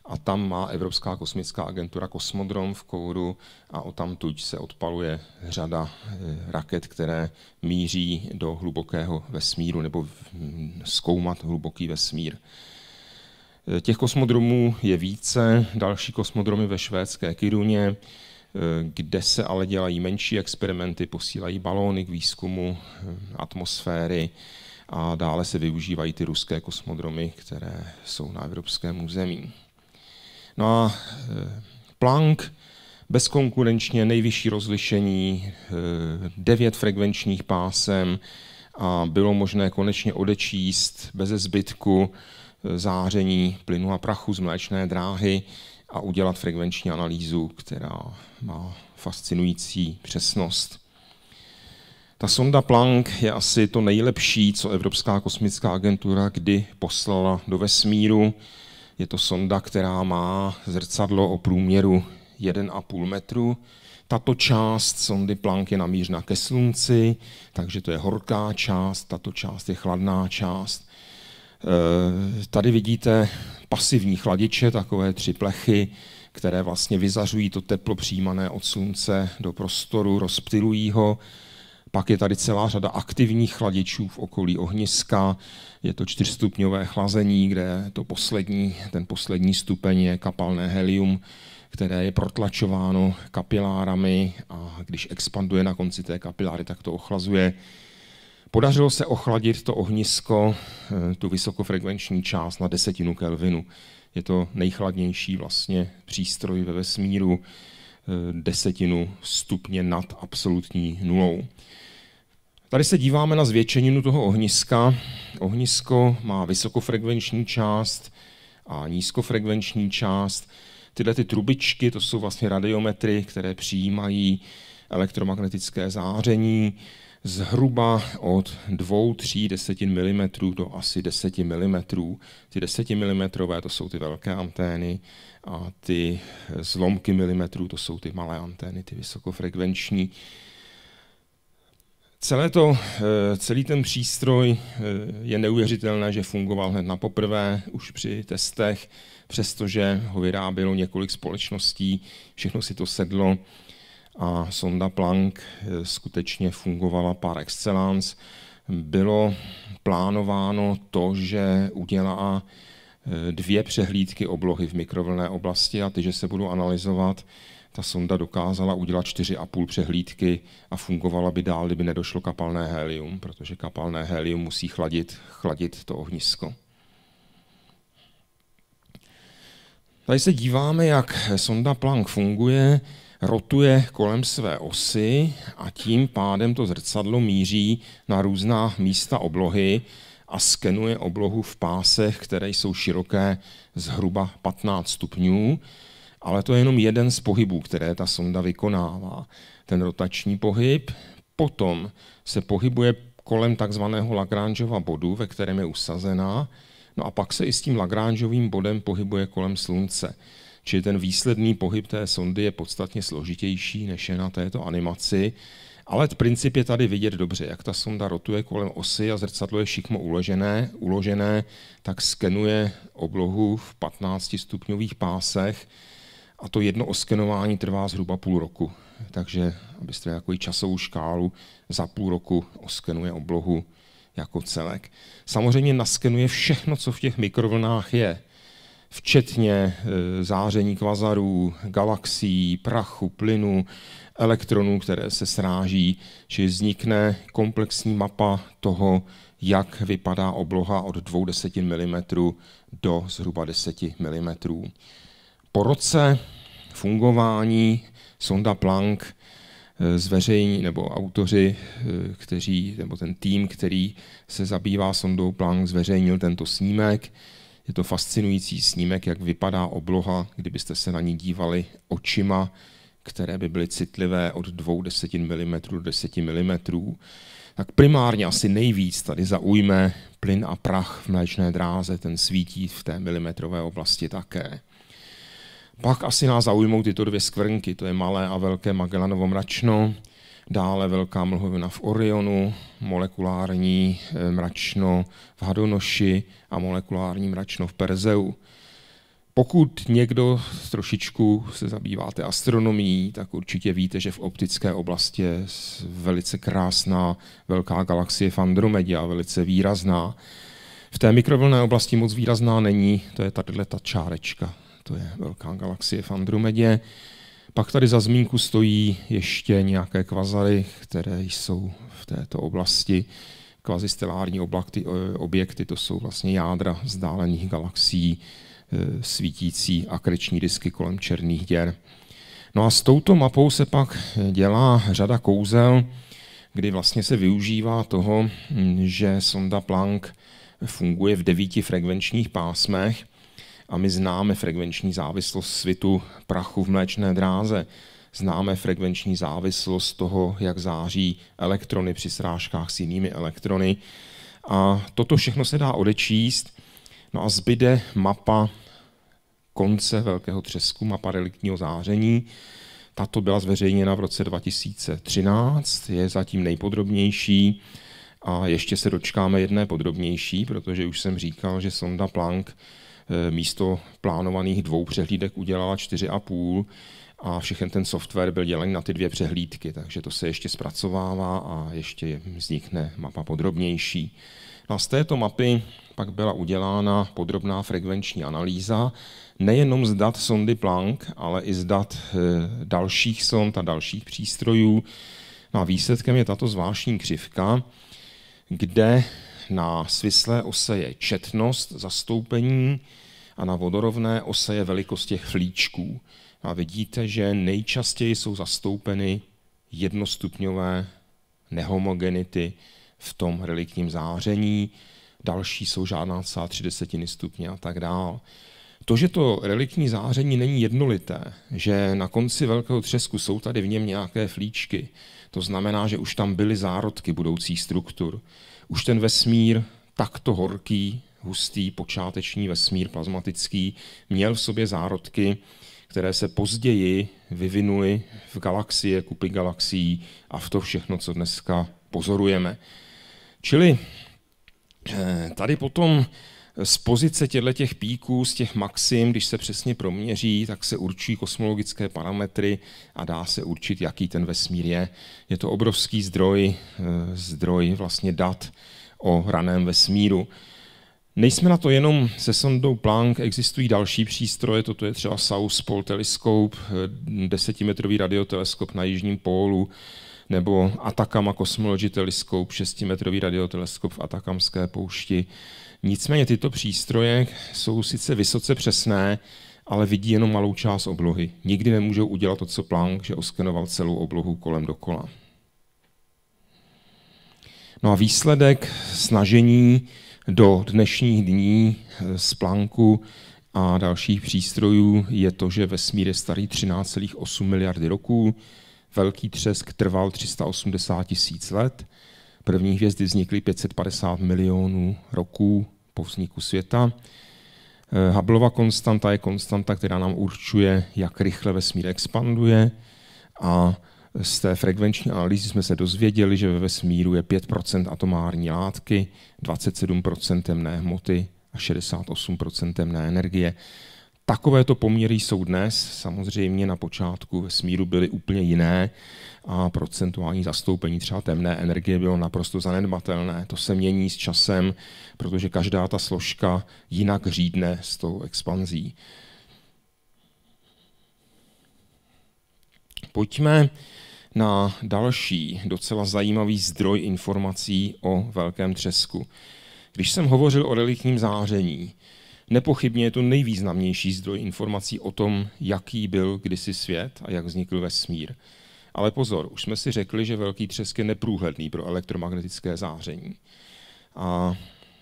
a tam má Evropská kosmická agentura kosmodrom v Kouru a o tamtuť se odpaluje řada eh, raket, které míří do hlubokého vesmíru nebo hm, zkoumat hluboký vesmír. Eh, těch kosmodromů je více, další kosmodromy ve švédské Kiruně, eh, kde se ale dělají menší experimenty, posílají balóny k výzkumu hm, atmosféry a dále se využívají ty ruské kosmodromy, které jsou na evropském území. No a eh, Planck bezkonkurenčně nejvyšší rozlišení, eh, devět frekvenčních pásem a bylo možné konečně odečíst bez zbytku eh, záření plynu a prachu z mléčné dráhy a udělat frekvenční analýzu, která má fascinující přesnost. Ta sonda Planck je asi to nejlepší, co Evropská kosmická agentura kdy poslala do vesmíru. Je to sonda, která má zrcadlo o průměru 1,5 metru. Tato část sondy Planck je namířena ke slunci, takže to je horká část, tato část je chladná část. Eh, tady vidíte pasivní chladiče, takové tři plechy, které vlastně vyzařují to teplo přijímané od slunce do prostoru, rozptilují ho pak je tady celá řada aktivních chladičů v okolí ohniska. Je to čtyřstupňové chlazení, kde to poslední, ten poslední stupeň je kapalné helium, které je protlačováno kapilárami a když expanduje na konci té kapiláry, tak to ochlazuje. Podařilo se ochladit to ohnisko, eh, tu vysokofrekvenční část na desetinu Kelvinu. Je to nejchladnější vlastně přístroj ve vesmíru, eh, desetinu stupně nad absolutní nulou. Tady se díváme na zvětšeninu toho ohniska. Ohnisko má vysokofrekvenční část a nízkofrekvenční část. Tyhle ty trubičky, to jsou vlastně radiometry, které přijímají elektromagnetické záření zhruba od 2-3 desetin mm do asi 10 mm. Ty 10 mm to jsou ty velké antény a ty zlomky milimetrů to jsou ty malé antény, ty vysokofrekvenční. Celé to, eh, celý ten přístroj eh, je neuvěřitelné, že fungoval hned na poprvé, už při testech, přestože ho vyrábělo několik společností, všechno si to sedlo a sonda Planck eh, skutečně fungovala par excellence. Bylo plánováno to, že udělá dvě přehlídky oblohy v mikrovlné oblasti a ty, že se budou analyzovat ta sonda dokázala udělat 4,5 přehlídky a fungovala by dál, kdyby nedošlo kapalné helium, protože kapalné helium musí chladit, chladit to ohnisko. Tady se díváme, jak sonda Planck funguje, rotuje kolem své osy a tím pádem to zrcadlo míří na různá místa oblohy a skenuje oblohu v pásech, které jsou široké zhruba 15 stupňů ale to je jenom jeden z pohybů, které ta sonda vykonává. Ten rotační pohyb, potom se pohybuje kolem takzvaného Lagrangeova bodu, ve kterém je usazená, no a pak se i s tím Lagrangeovým bodem pohybuje kolem Slunce. Čili ten výsledný pohyb té sondy je podstatně složitější, než je na této animaci, ale princip je tady vidět dobře, jak ta sonda rotuje kolem osy a zrcadlo je šikmo uložené, uložené tak skenuje oblohu v 15 stupňových pásech, a to jedno oskenování trvá zhruba půl roku. Takže abyste jako i časovou škálu za půl roku oskenuje oblohu jako celek. Samozřejmě naskenuje všechno, co v těch mikrovlnách je, včetně e, záření kvazarů, galaxií, prachu, plynu, elektronů, které se sráží, že vznikne komplexní mapa toho, jak vypadá obloha od 2 mm do zhruba 10 mm. Po roce fungování sonda Planck eh, zveřejní, nebo autoři, eh, kteří, nebo ten tým, který se zabývá sondou Planck, zveřejnil tento snímek. Je to fascinující snímek, jak vypadá obloha, kdybyste se na ní dívali očima, které by byly citlivé od 2 desetin mm do 10 mm. Tak primárně asi nejvíc tady zaujme plyn a prach v mléčné dráze, ten svítí v té milimetrové oblasti také. Pak asi nás zaujmou tyto dvě skvrnky, to je malé a velké Magellanovo mračno, dále velká mlhovina v Orionu, molekulární eh, mračno v Hadonoši a molekulární mračno v Perzeu. Pokud někdo trošičku se zabýváte astronomií, tak určitě víte, že v optické oblasti je velice krásná velká galaxie v Andromedě a velice výrazná. V té mikrovlnné oblasti moc výrazná není, to je tady ta čárečka to je velká galaxie v Andromedě. Pak tady za zmínku stojí ještě nějaké kvazary, které jsou v této oblasti. Kvazistelární oblakty, eh, objekty, to jsou vlastně jádra vzdálených galaxií, eh, svítící akreční disky kolem černých děr. No a s touto mapou se pak dělá řada kouzel, kdy vlastně se využívá toho, že sonda Planck funguje v devíti frekvenčních pásmech – a my známe frekvenční závislost svitu prachu v mléčné dráze. Známe frekvenční závislost toho, jak září elektrony při srážkách s jinými elektrony. A toto všechno se dá odečíst. No a zbyde mapa konce velkého třesku, mapa reliktního záření. Tato byla zveřejněna v roce 2013, je zatím nejpodrobnější a ještě se dočkáme jedné podrobnější, protože už jsem říkal, že sonda Planck Eh, místo plánovaných dvou přehlídek udělala čtyři a půl a všechen ten software byl dělen na ty dvě přehlídky, takže to se ještě zpracovává a ještě vznikne mapa podrobnější. No a z této mapy pak byla udělána podrobná frekvenční analýza, nejenom z dat sondy Planck, ale i z dat eh, dalších sond a dalších přístrojů. No a výsledkem je tato zvláštní křivka, kde na svislé ose je četnost zastoupení a na vodorovné ose je velikost těch flíčků. A vidíte, že nejčastěji jsou zastoupeny jednostupňové nehomogenity v tom relikním záření, další jsou žádná celá tři desetiny stupně a tak dál. To, že to reliktní záření není jednolité, že na konci velkého třesku jsou tady v něm nějaké flíčky, to znamená, že už tam byly zárodky budoucích struktur už ten vesmír takto horký, hustý, počáteční vesmír plazmatický, měl v sobě zárodky, které se později vyvinuly v galaxie, kupy galaxií a v to všechno, co dneska pozorujeme. Čili eh, tady potom z pozice těchto těch píků, z těch maxim, když se přesně proměří, tak se určí kosmologické parametry a dá se určit, jaký ten vesmír je. Je to obrovský zdroj, eh, zdroj vlastně dat o raném vesmíru. Nejsme na to jenom se sondou Planck, existují další přístroje, toto je třeba South Pole Telescope, eh, desetimetrový radioteleskop na jižním pólu, nebo Atacama Cosmology Telescope, šestimetrový radioteleskop v Atakamské poušti. Nicméně tyto přístroje jsou sice vysoce přesné, ale vidí jenom malou část oblohy. Nikdy nemůžou udělat to, co Planck, že oskenoval celou oblohu kolem dokola. No a výsledek snažení do dnešních dní z Plancku a dalších přístrojů je to, že vesmír je starý 13,8 miliardy roků, velký třesk trval 380 tisíc let, první hvězdy vznikly 550 milionů roků, po vzniku světa. Eh, Hubbleova konstanta je konstanta, která nám určuje, jak rychle vesmír expanduje a z té frekvenční analýzy jsme se dozvěděli, že ve vesmíru je 5 atomární látky, 27 temné hmoty a 68 temné energie. Takovéto poměry jsou dnes, samozřejmě na počátku vesmíru byly úplně jiné a procentuální zastoupení třeba temné energie bylo naprosto zanedbatelné. To se mění s časem, protože každá ta složka jinak řídne s tou expanzí. Pojďme na další docela zajímavý zdroj informací o velkém třesku. Když jsem hovořil o relikním záření, Nepochybně je to nejvýznamnější zdroj informací o tom, jaký byl kdysi svět a jak vznikl vesmír. Ale pozor, už jsme si řekli, že velký třesk je neprůhledný pro elektromagnetické záření. A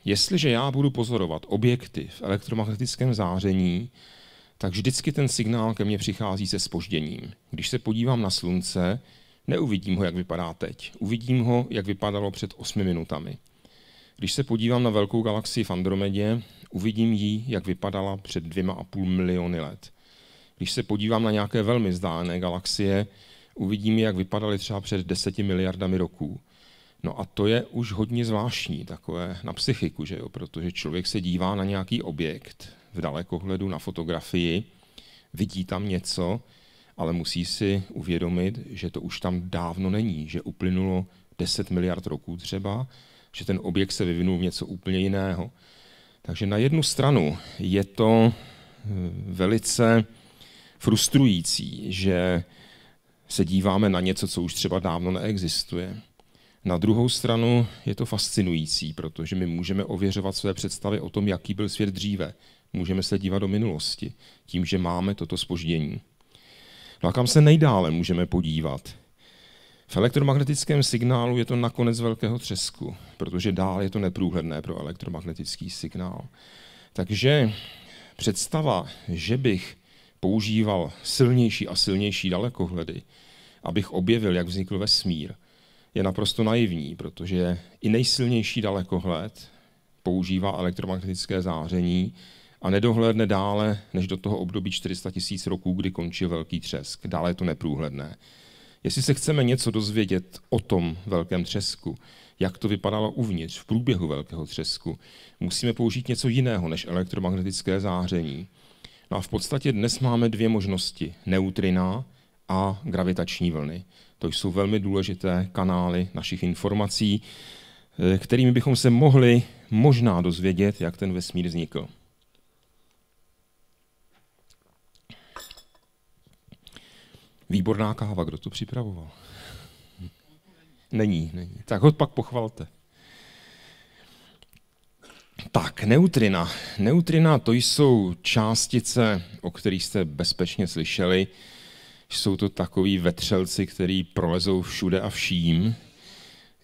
jestliže já budu pozorovat objekty v elektromagnetickém záření, tak vždycky ten signál ke mně přichází se spožděním. Když se podívám na slunce, neuvidím ho, jak vypadá teď. Uvidím ho, jak vypadalo před 8 minutami. Když se podívám na velkou galaxii v Andromedě, Uvidím ji, jak vypadala před dvěma a půl miliony let. Když se podívám na nějaké velmi zdálené galaxie, uvidím ji, jak vypadaly třeba před deseti miliardami roků. No a to je už hodně zvláštní takové na psychiku, že jo? protože člověk se dívá na nějaký objekt v dalekohledu na fotografii, vidí tam něco, ale musí si uvědomit, že to už tam dávno není, že uplynulo 10 miliard roků třeba, že ten objekt se vyvinul v něco úplně jiného. Takže na jednu stranu je to eh, velice frustrující, že se díváme na něco, co už třeba dávno neexistuje. Na druhou stranu je to fascinující, protože my můžeme ověřovat své představy o tom, jaký byl svět dříve. Můžeme se dívat do minulosti tím, že máme toto spoždění. No a kam se nejdále můžeme podívat? V elektromagnetickém signálu je to nakonec velkého třesku, protože dál je to neprůhledné pro elektromagnetický signál. Takže představa, že bych používal silnější a silnější dalekohledy, abych objevil, jak vznikl vesmír, je naprosto naivní, protože i nejsilnější dalekohled používá elektromagnetické záření a nedohlédne dále než do toho období 400 000 roků, kdy končí velký třesk. Dále je to neprůhledné. Jestli se chceme něco dozvědět o tom velkém třesku, jak to vypadalo uvnitř, v průběhu velkého třesku, musíme použít něco jiného než elektromagnetické záření. No a v podstatě dnes máme dvě možnosti, neutrina a gravitační vlny. To jsou velmi důležité kanály našich informací, eh, kterými bychom se mohli možná dozvědět, jak ten vesmír vznikl. Výborná káva, kdo to připravoval? Není, není. Tak ho pak pochvalte. Tak, neutrina. Neutrina to jsou částice, o kterých jste bezpečně slyšeli. Jsou to takový vetřelci, který prolezou všude a vším,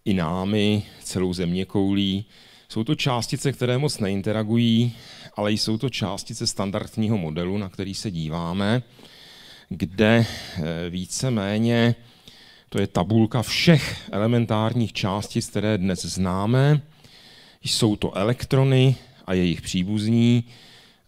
i námi, celou země koulí. Jsou to částice, které moc neinteragují, ale jsou to částice standardního modelu, na který se díváme kde eh, víceméně to je tabulka všech elementárních částic, které dnes známe. Jsou to elektrony a jejich příbuzní,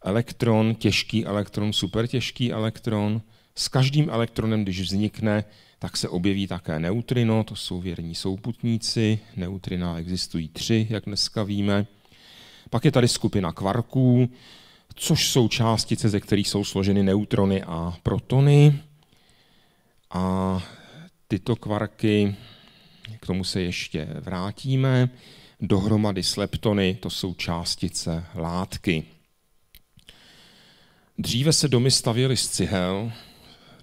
elektron, těžký elektron, supertěžký elektron. S každým elektronem, když vznikne, tak se objeví také neutrino, to jsou věrní souputníci, neutrina existují tři, jak dneska víme. Pak je tady skupina kvarků, což jsou částice, ze kterých jsou složeny neutrony a protony. A tyto kvarky, k tomu se ještě vrátíme, dohromady s leptony, to jsou částice látky. Dříve se domy stavěly z cihel,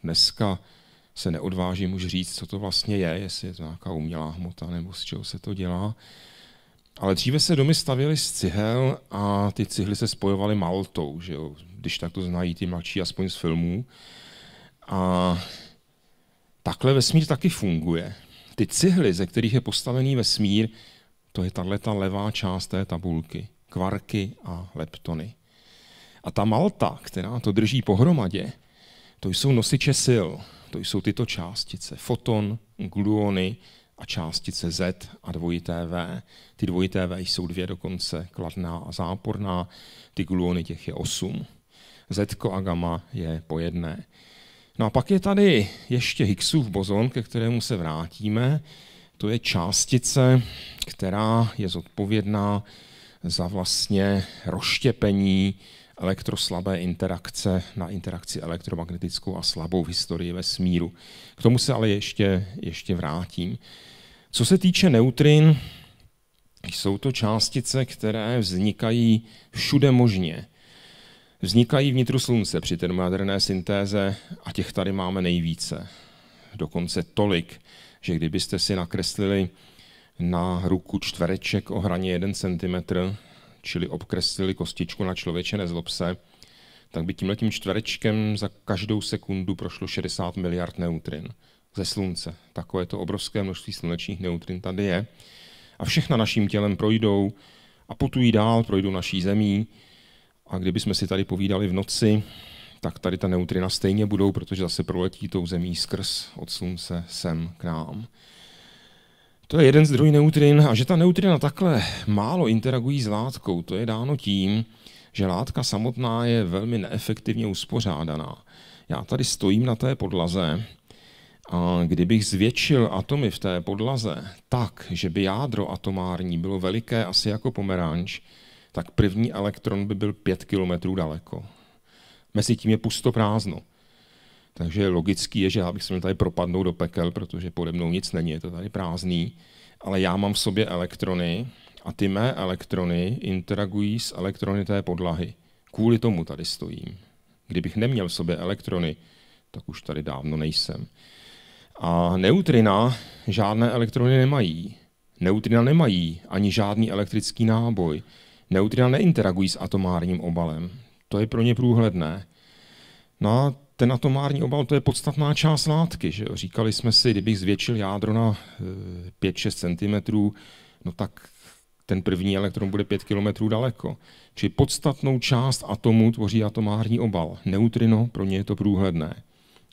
dneska se neodvážím už říct, co to vlastně je, jestli je to nějaká umělá hmota nebo z čeho se to dělá. Ale dříve se domy stavěly z cihel a ty cihly se spojovaly maltou, že jo? když tak to znají ty mladší, aspoň z filmů. A takhle vesmír taky funguje. Ty cihly, ze kterých je postavený vesmír, to je ta levá část té tabulky. Kvarky a leptony. A ta malta, která to drží pohromadě, to jsou nosiče sil. To jsou tyto částice. Foton, gluony, a částice Z a dvojité V. Ty dvojité V jsou dvě dokonce, kladná a záporná, ty gluony těch je osm. Z a gamma je po jedné. No a pak je tady ještě Higgsův bozon, ke kterému se vrátíme. To je částice, která je zodpovědná za vlastně rozštěpení elektroslabé interakce na interakci elektromagnetickou a slabou v historii vesmíru. K tomu se ale ještě, ještě vrátím. Co se týče neutrin, jsou to částice, které vznikají všude možně. Vznikají vnitru Slunce při termojaderné syntéze a těch tady máme nejvíce. Dokonce tolik, že kdybyste si nakreslili na ruku čtvereček o hraně 1 cm, čili obkreslili kostičku na člověče nezlob se, tak by tímhletím čtverečkem za každou sekundu prošlo 60 miliard neutrin ze slunce. Takové to obrovské množství slunečních neutrin tady je. A všechna naším tělem projdou a potují dál, projdou naší zemí. A kdybychom si tady povídali v noci, tak tady ta neutrina stejně budou, protože zase proletí tou zemí skrz od slunce sem k nám. To je jeden zdroj neutrin a že ta neutrina takhle málo interagují s látkou, to je dáno tím, že látka samotná je velmi neefektivně uspořádaná. Já tady stojím na té podlaze a kdybych zvětšil atomy v té podlaze tak, že by jádro atomární bylo veliké asi jako pomeranč, tak první elektron by byl 5 kilometrů daleko. Mezi tím je pusto prázdno. Takže logický je, že já bych se měl tady propadnout do pekel, protože pode mnou nic není, je to tady prázdný. Ale já mám v sobě elektrony a ty mé elektrony interagují s elektrony té podlahy. Kvůli tomu tady stojím. Kdybych neměl v sobě elektrony, tak už tady dávno nejsem. A neutrina žádné elektrony nemají. Neutrina nemají ani žádný elektrický náboj. Neutrina neinteragují s atomárním obalem. To je pro ně průhledné. No a ten atomární obal, to je podstatná část látky. Že jo? Říkali jsme si, kdybych zvětšil jádro na 5-6 eh, cm, no tak ten první elektron bude 5 km daleko. Čili podstatnou část atomu tvoří atomární obal. Neutrino, pro ně je to průhledné.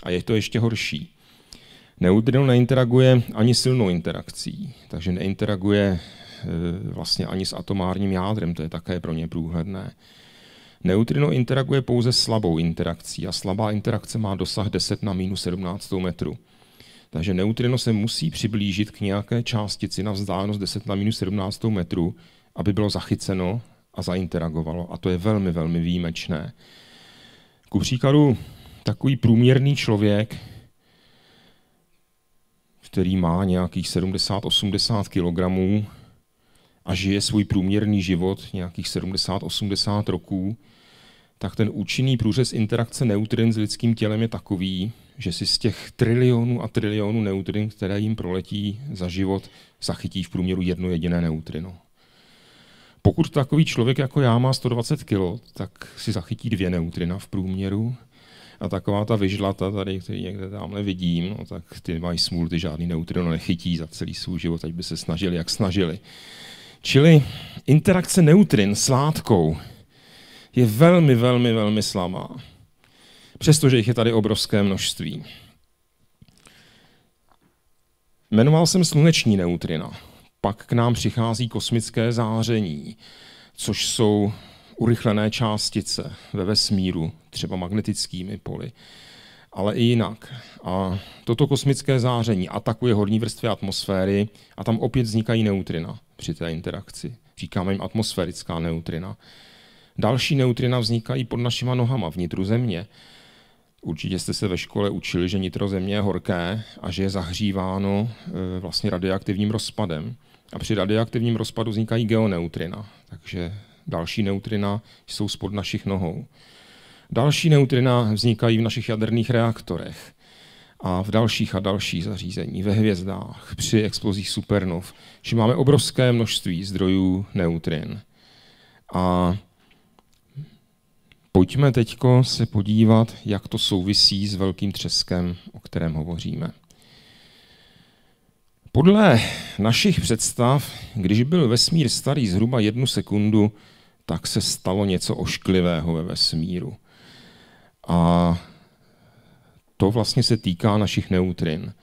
A je to ještě horší. Neutrino neinteraguje ani silnou interakcí, takže neinteraguje eh, vlastně ani s atomárním jádrem, to je také pro ně průhledné. Neutrino interaguje pouze slabou interakcí a slabá interakce má dosah 10 na minus 17 metru. Takže neutrino se musí přiblížit k nějaké částici na vzdálenost 10 na minus 17 metru, aby bylo zachyceno a zainteragovalo. A to je velmi, velmi výjimečné. Ku příkladu, takový průměrný člověk, který má nějakých 70-80 kg a žije svůj průměrný život nějakých 70-80 roků, tak ten účinný průřez interakce neutrin s lidským tělem je takový, že si z těch trilionů a trilionů neutrin, které jim proletí za život, zachytí v průměru jedno jediné neutrino. Pokud takový člověk jako já má 120 kg, tak si zachytí dvě neutrina v průměru. A taková ta vyžlata tady, který někde tamhle vidím, no tak ty mají smůl, ty žádný neutrino nechytí za celý svůj život, ať by se snažili, jak snažili. Čili interakce neutrin s látkou je velmi, velmi, velmi slabá. Přestože jich je tady obrovské množství. Jmenoval jsem sluneční neutrina. Pak k nám přichází kosmické záření, což jsou urychlené částice ve vesmíru, třeba magnetickými poli, ale i jinak. A toto kosmické záření atakuje horní vrstvy atmosféry a tam opět vznikají neutrina při té interakci. Říkáme jim atmosférická neutrina. Další neutrina vznikají pod našima nohama vnitru země. Určitě jste se ve škole učili, že nitro země je horké a že je zahříváno e, vlastně radioaktivním rozpadem. A při radioaktivním rozpadu vznikají geoneutrina, takže další neutrina jsou spod našich nohou. Další neutrina vznikají v našich jaderných reaktorech a v dalších a dalších zařízení, ve hvězdách, při explozích supernov. že máme obrovské množství zdrojů neutrin. A Pojďme teď se podívat, jak to souvisí s velkým třeskem, o kterém hovoříme. Podle našich představ, když byl vesmír starý zhruba jednu sekundu, tak se stalo něco ošklivého ve vesmíru. A to vlastně se týká našich neutrin.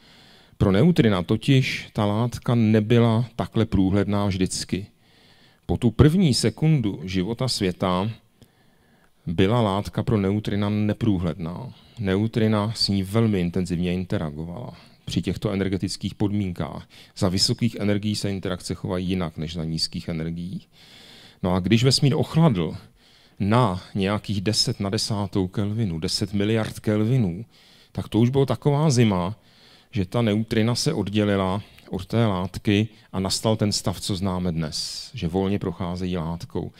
Pro neutrina totiž ta látka nebyla takhle průhledná vždycky. Po tu první sekundu života světa byla látka pro neutrina neprůhledná. Neutrina s ní velmi intenzivně interagovala. Při těchto energetických podmínkách za vysokých energií se interakce chovají jinak než za nízkých energií. No a když vesmír ochladl na nějakých 10 na desátou kelvinu, 10 miliard kelvinů, tak to už bylo taková zima, že ta neutrina se oddělila od té látky a nastal ten stav, co známe dnes, že volně procházejí látkou.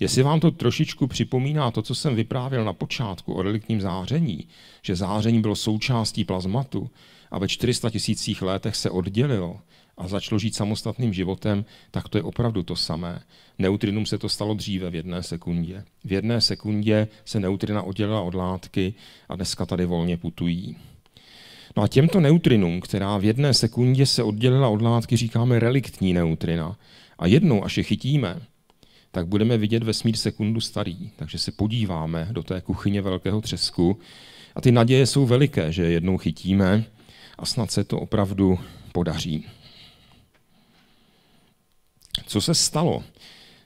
Jestli vám to trošičku připomíná to, co jsem vyprávěl na počátku o reliktním záření, že záření bylo součástí plazmatu a ve 400 tisících letech se oddělilo a začalo žít samostatným životem, tak to je opravdu to samé. Neutrinům se to stalo dříve v jedné sekundě. V jedné sekundě se neutrina oddělila od látky a dneska tady volně putují. No a těmto neutrinům, která v jedné sekundě se oddělila od látky, říkáme reliktní neutrina. A jednou, až je chytíme, tak budeme vidět vesmír sekundu starý. Takže se podíváme do té kuchyně velkého třesku a ty naděje jsou veliké, že jednou chytíme a snad se to opravdu podaří. Co se stalo,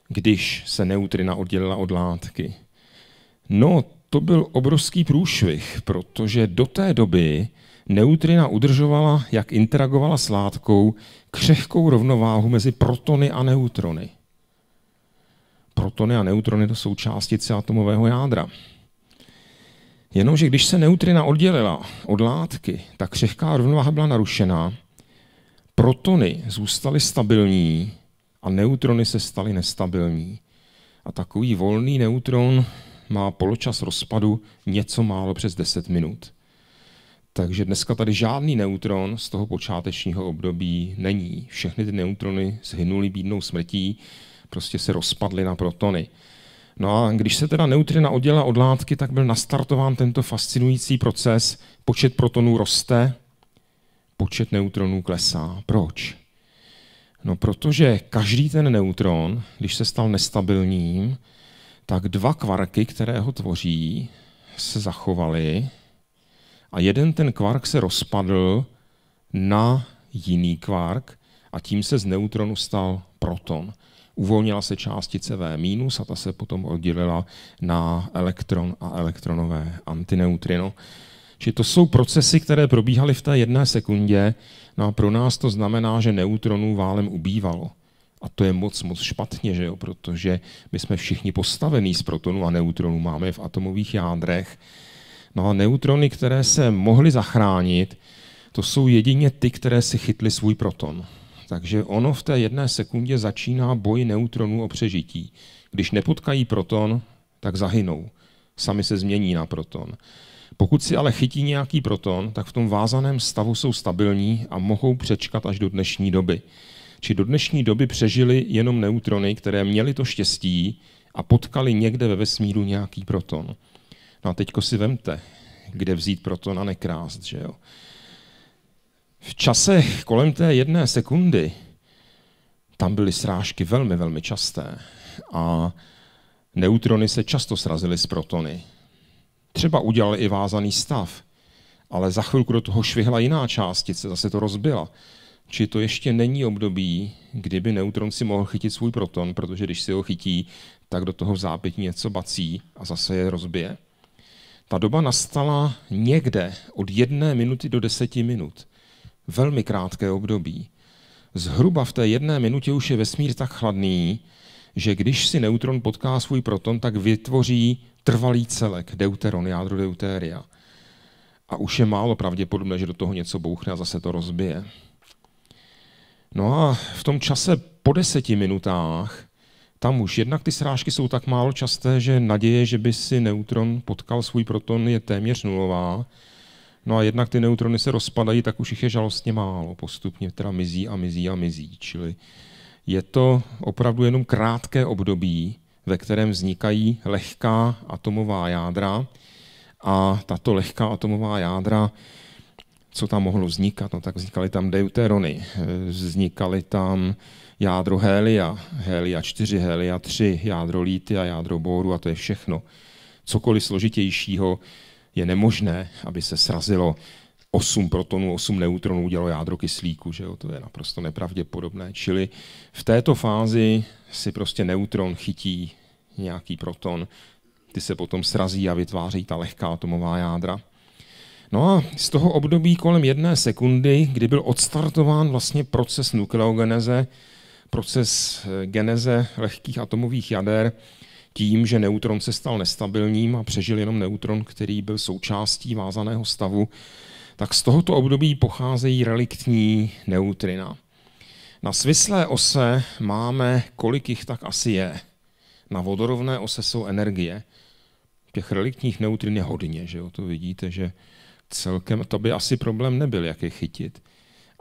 když se neutrina oddělila od látky? No, to byl obrovský průšvih, protože do té doby neutrina udržovala, jak interagovala s látkou, křehkou rovnováhu mezi protony a neutrony protony a neutrony to jsou částice atomového jádra. Jenomže když se neutrina oddělila od látky, tak křehká rovnováha byla narušená, protony zůstaly stabilní a neutrony se staly nestabilní. A takový volný neutron má poločas rozpadu něco málo přes 10 minut. Takže dneska tady žádný neutron z toho počátečního období není. Všechny ty neutrony zhynuly bídnou smrtí prostě se rozpadly na protony. No a když se teda neutrina oddělila od látky, tak byl nastartován tento fascinující proces. Počet protonů roste, počet neutronů klesá. Proč? No protože každý ten neutron, když se stal nestabilním, tak dva kvarky, které ho tvoří, se zachovaly a jeden ten kvark se rozpadl na jiný kvark a tím se z neutronu stal proton uvolnila se částice V- a ta se potom oddělila na elektron a elektronové antineutrino. Či to jsou procesy, které probíhaly v té jedné sekundě, no a pro nás to znamená, že neutronů válem ubývalo. A to je moc, moc špatně, že jo? protože my jsme všichni postavení z protonů a neutronů, máme je v atomových jádrech. No a neutrony, které se mohly zachránit, to jsou jedině ty, které si chytly svůj proton. Takže ono v té jedné sekundě začíná boj neutronů o přežití. Když nepotkají proton, tak zahynou. Sami se změní na proton. Pokud si ale chytí nějaký proton, tak v tom vázaném stavu jsou stabilní a mohou přečkat až do dnešní doby. Či do dnešní doby přežili jenom neutrony, které měly to štěstí a potkali někde ve vesmíru nějaký proton. No a teďko si vemte, kde vzít proton a nekrást, že jo? V čase kolem té jedné sekundy tam byly srážky velmi, velmi časté a neutrony se často srazily s protony. Třeba udělal i vázaný stav, ale za chvilku do toho švihla jiná částice, zase to rozbila. Či to ještě není období, kdyby neutron si mohl chytit svůj proton, protože když si ho chytí, tak do toho v zápětí něco bací a zase je rozbije. Ta doba nastala někde od jedné minuty do deseti minut velmi krátké období. Zhruba v té jedné minutě už je vesmír tak chladný, že když si neutron potká svůj proton, tak vytvoří trvalý celek, deuteron, jádro deutéria. A už je málo pravděpodobné, že do toho něco bouchne a zase to rozbije. No a v tom čase po deseti minutách, tam už jednak ty srážky jsou tak málo časté, že naděje, že by si neutron potkal svůj proton, je téměř nulová. No a jednak ty neutrony se rozpadají, tak už jich je žalostně málo. Postupně teda mizí a mizí a mizí. Čili je to opravdu jenom krátké období, ve kterém vznikají lehká atomová jádra. A tato lehká atomová jádra, co tam mohlo vznikat, no tak vznikaly tam deuterony, vznikaly tam jádro helia, helia 4, helia 3, jádro lítia, jádro boru a to je všechno. Cokoliv složitějšího, je nemožné, aby se srazilo 8 protonů, 8 neutronů udělalo jádro kyslíku, že jo? to je naprosto nepravděpodobné. Čili v této fázi si prostě neutron chytí nějaký proton, ty se potom srazí a vytváří ta lehká atomová jádra. No a z toho období kolem jedné sekundy, kdy byl odstartován vlastně proces nukleogeneze, proces eh, geneze lehkých atomových jader, tím, že neutron se stal nestabilním a přežil jenom neutron, který byl součástí vázaného stavu, tak z tohoto období pocházejí reliktní neutrina. Na svislé ose máme, kolik jich tak asi je. Na vodorovné ose jsou energie. Těch reliktních neutrin je hodně, že jo? to vidíte, že celkem to by asi problém nebyl, jak je chytit.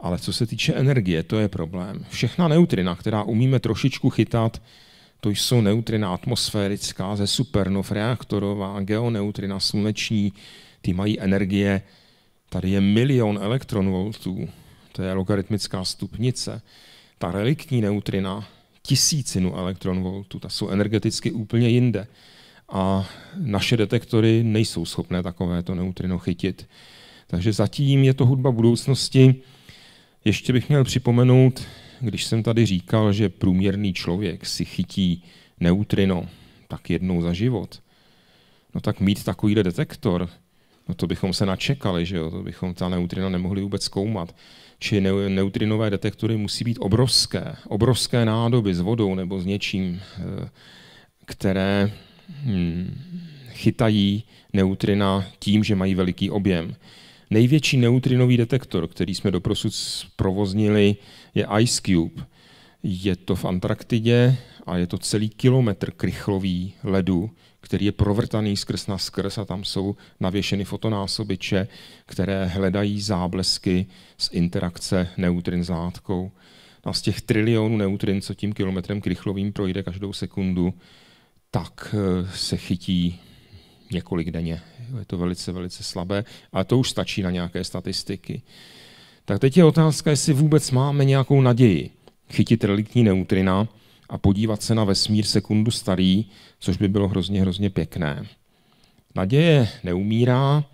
Ale co se týče energie, to je problém. Všechna neutrina, která umíme trošičku chytat, to jsou neutrina atmosférická ze supernov, reaktorová, geoneutrina sluneční, ty mají energie, tady je milion elektronvoltů, to je logaritmická stupnice. Ta reliktní neutrina, tisícinu elektronvoltů, ta jsou energeticky úplně jinde. A naše detektory nejsou schopné takovéto neutrino chytit. Takže zatím je to hudba budoucnosti. Ještě bych měl připomenout, když jsem tady říkal, že průměrný člověk si chytí neutrino tak jednou za život, no tak mít takovýhle detektor, no to bychom se načekali, že jo, to bychom ta neutrina nemohli vůbec zkoumat. Či neutrinové detektory musí být obrovské, obrovské nádoby s vodou nebo s něčím, eh, které hmm, chytají neutrina tím, že mají veliký objem. Největší neutrinový detektor, který jsme doprosud provoznili, je Ice Cube. Je to v Antarktidě a je to celý kilometr krychlový ledu, který je provrtaný skrz na skrz a tam jsou navěšeny fotonásobiče, které hledají záblesky z interakce neutrin s látkou. A z těch trilionů neutrin, co tím kilometrem krychlovým projde každou sekundu, tak eh, se chytí několik denně. Je to velice, velice slabé, ale to už stačí na nějaké statistiky. Tak teď je otázka, jestli vůbec máme nějakou naději chytit reliktní neutrina a podívat se na vesmír sekundu starý, což by bylo hrozně, hrozně pěkné. Naděje neumírá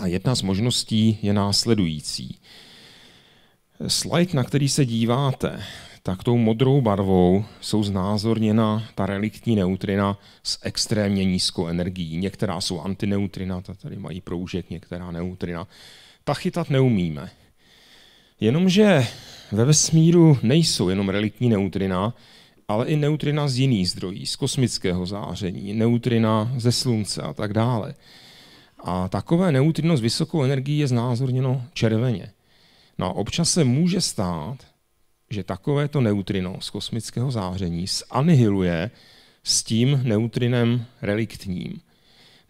a jedna z možností je následující. Slide, na který se díváte, tak tou modrou barvou jsou znázorněna ta reliktní neutrina s extrémně nízkou energií. Některá jsou antineutrina, ta tady mají proužek, některá neutrina. Ta chytat neumíme. Jenomže ve vesmíru nejsou jenom reliktní neutrina, ale i neutrina z jiných zdrojů, z kosmického záření, neutrina ze slunce a tak dále. A takové neutrino s vysokou energií je znázorněno červeně. No a občas se může stát, že takovéto neutrino z kosmického záření zanihiluje s tím neutrinem reliktním.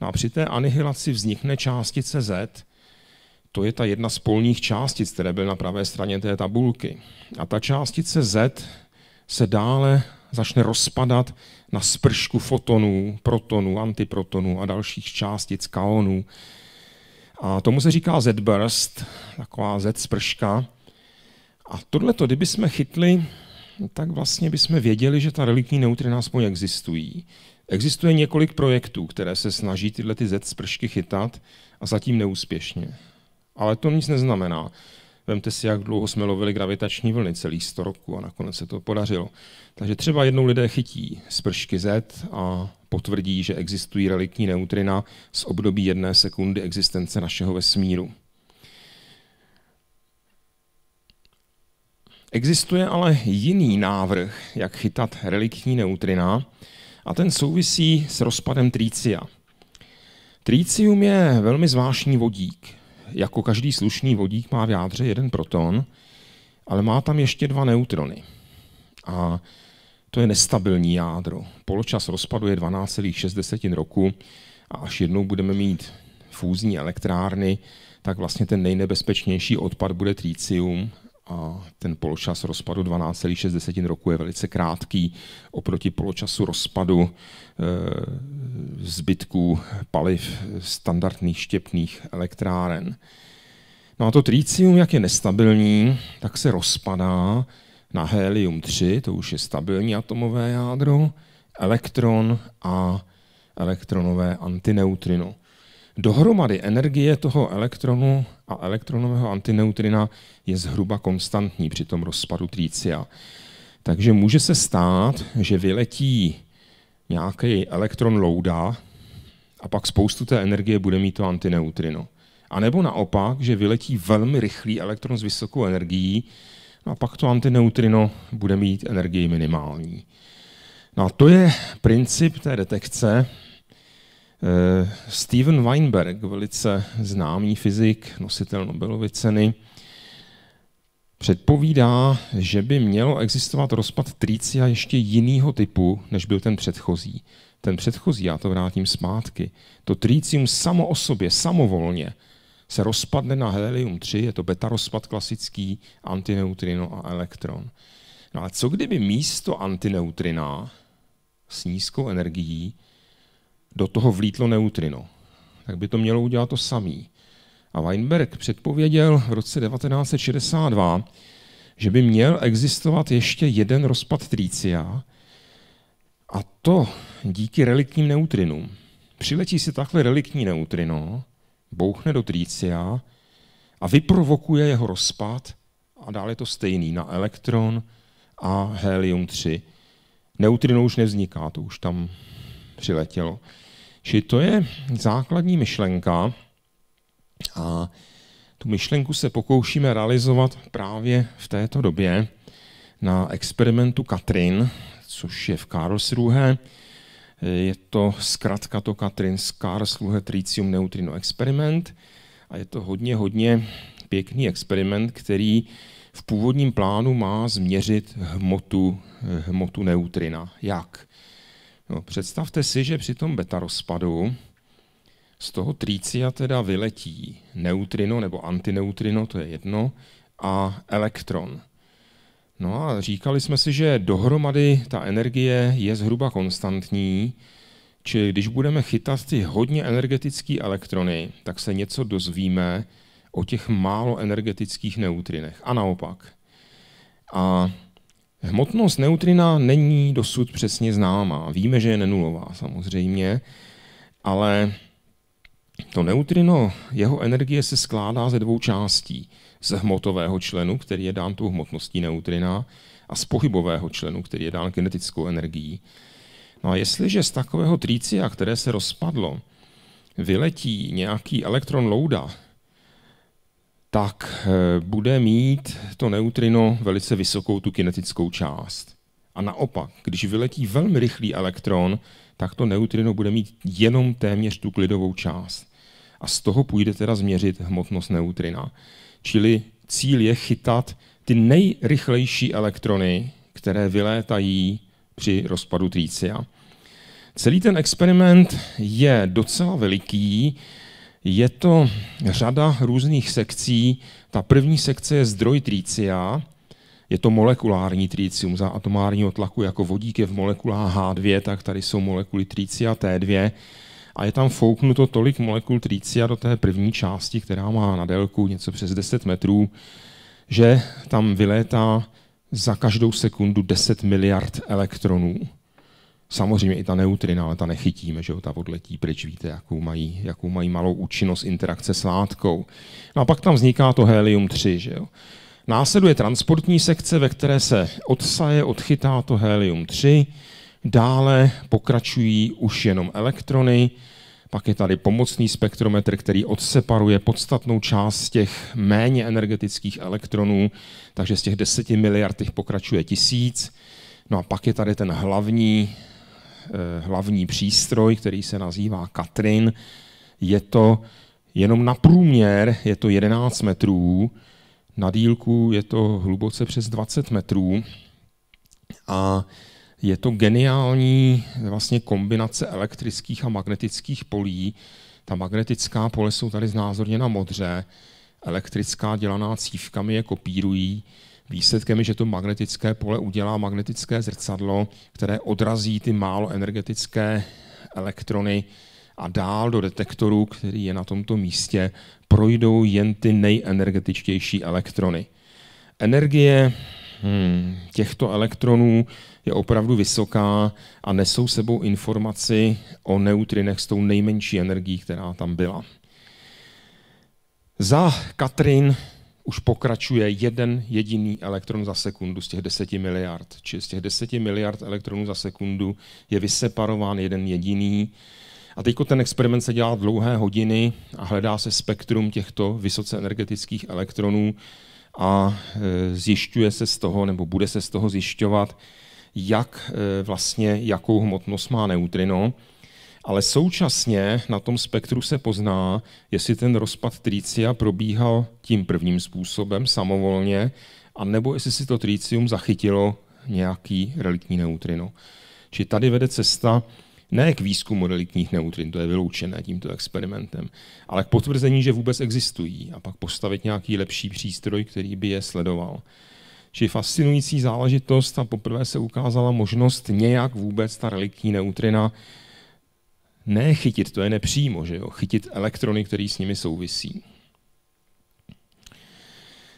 No a při té anihilaci vznikne částice Z, to je ta jedna z polních částic, které byly na pravé straně té tabulky. A ta částice Z se dále začne rozpadat na spršku fotonů, protonů, antiprotonů a dalších částic, kaonů. A tomu se říká Z-burst, taková Z-sprška. A tohle, kdyby jsme chytli, tak vlastně bychom věděli, že ta relikní neutrina aspoň existují. Existuje několik projektů, které se snaží tyhle ty Z-spršky chytat a zatím neúspěšně. Ale to nic neznamená. Vemte si, jak dlouho jsme lovili gravitační vlny, celý 100 roku a nakonec se to podařilo. Takže třeba jednou lidé chytí spršky Z a potvrdí, že existují reliktní neutrina z období jedné sekundy existence našeho vesmíru. Existuje ale jiný návrh, jak chytat reliktní neutrina, a ten souvisí s rozpadem trícia. Trícium je velmi zvláštní vodík jako každý slušný vodík má v jádře jeden proton, ale má tam ještě dva neutrony. A to je nestabilní jádro. Poločas rozpadu je 12,6 roku a až jednou budeme mít fúzní elektrárny, tak vlastně ten nejnebezpečnější odpad bude trícium a ten poločas rozpadu 12,6 roku je velice krátký oproti poločasu rozpadu e, zbytků paliv standardních štěpných elektráren. No a to tritium, jak je nestabilní, tak se rozpadá na helium 3, to už je stabilní atomové jádro, elektron a elektronové antineutrino. Dohromady energie toho elektronu a elektronového antineutrina je zhruba konstantní při tom rozpadu trícia. Takže může se stát, že vyletí nějaký elektron louda a pak spoustu té energie bude mít to antineutrino. A nebo naopak, že vyletí velmi rychlý elektron s vysokou energií a pak to antineutrino bude mít energii minimální. No a to je princip té detekce, Eh, Steven Weinberg, velice známý fyzik, nositel Nobelovy ceny, předpovídá, že by mělo existovat rozpad trícia ještě jiného typu, než byl ten předchozí. Ten předchozí, já to vrátím zpátky, to trícium samo o sobě, samovolně, se rozpadne na helium-3, je to beta rozpad klasický, antineutrino a elektron. No ale co kdyby místo antineutrina s nízkou energií do toho vlítlo neutrino. Tak by to mělo udělat to samý. A Weinberg předpověděl v roce 1962, že by měl existovat ještě jeden rozpad trícia, a to díky reliktním neutrinům. Přiletí si takhle reliktní neutrino, bouchne do trícia a vyprovokuje jeho rozpad a dále je to stejný na elektron a helium-3. Neutrino už nevzniká, to už tam přiletělo. Čili to je základní myšlenka a tu myšlenku se pokoušíme realizovat právě v této době na experimentu Katrin, což je v Karlsruhe. Je to zkrátka to Katrin z Karlsruhe Tritium Neutrino Experiment a je to hodně, hodně pěkný experiment, který v původním plánu má změřit hmotu, hmotu neutrina. Jak? No, představte si, že při tom beta rozpadu z toho trícia teda vyletí neutrino nebo antineutrino, to je jedno, a elektron. No a říkali jsme si, že dohromady ta energie je zhruba konstantní, či když budeme chytat ty hodně energetické elektrony, tak se něco dozvíme o těch málo energetických neutrinech. A naopak. A Hmotnost neutrina není dosud přesně známá. Víme, že je nenulová samozřejmě, ale to neutrino, jeho energie se skládá ze dvou částí. Z hmotového členu, který je dán tou hmotností neutrina, a z pohybového členu, který je dán kinetickou energií. No a jestliže z takového trícia, které se rozpadlo, vyletí nějaký elektron louda, tak eh, bude mít to neutrino velice vysokou tu kinetickou část. A naopak, když vyletí velmi rychlý elektron, tak to neutrino bude mít jenom téměř tu klidovou část. A z toho půjde teda změřit hmotnost neutrina. Čili cíl je chytat ty nejrychlejší elektrony, které vylétají při rozpadu trícia. Celý ten experiment je docela veliký, je to řada různých sekcí. Ta první sekce je zdroj tricia, je to molekulární trícium za atomárního tlaku, jako vodík je v molekulách H2, tak tady jsou molekuly tricia T2 a je tam fouknuto tolik molekul tricia do té první části, která má na délku něco přes 10 metrů, že tam vylétá za každou sekundu 10 miliard elektronů. Samozřejmě i ta neutrina, ale ta nechytíme, že jo, ta odletí pryč, víte, jakou mají, jakou mají malou účinnost interakce s látkou. No a pak tam vzniká to helium-3, že jo. Následuje transportní sekce, ve které se odsaje, odchytá to helium-3, dále pokračují už jenom elektrony, pak je tady pomocný spektrometr, který odseparuje podstatnou část těch méně energetických elektronů, takže z těch 10 miliard těch pokračuje tisíc. No a pak je tady ten hlavní Eh, hlavní přístroj, který se nazývá Katrin. Je to jenom na průměr, je to 11 metrů, na dílku je to hluboce přes 20 metrů a je to geniální vlastně kombinace elektrických a magnetických polí. Ta magnetická pole jsou tady znázorněna modře, elektrická dělaná cívkami je kopírují. Výsledkem je, že to magnetické pole udělá magnetické zrcadlo, které odrazí ty málo energetické elektrony a dál do detektoru, který je na tomto místě, projdou jen ty nejenergetičtější elektrony. Energie hmm, těchto elektronů je opravdu vysoká a nesou sebou informaci o neutrinech s tou nejmenší energií, která tam byla. Za Katrin už pokračuje jeden jediný elektron za sekundu z těch 10 miliard. Či z těch 10 miliard elektronů za sekundu je vyseparován jeden jediný. A teď ten experiment se dělá dlouhé hodiny a hledá se spektrum těchto vysoce energetických elektronů a e, zjišťuje se z toho, nebo bude se z toho zjišťovat, jak e, vlastně, jakou hmotnost má neutrino ale současně na tom spektru se pozná, jestli ten rozpad tricia probíhal tím prvním způsobem, samovolně, anebo jestli si to tricium zachytilo nějaký reliktní neutrino. Či tady vede cesta ne k výzkumu reliktních neutrin, to je vyloučené tímto experimentem, ale k potvrzení, že vůbec existují a pak postavit nějaký lepší přístroj, který by je sledoval. Či fascinující záležitost a poprvé se ukázala možnost nějak vůbec ta reliktní neutrina ne chytit, to je nepřímo, že jo? Chytit elektrony, které s nimi souvisí.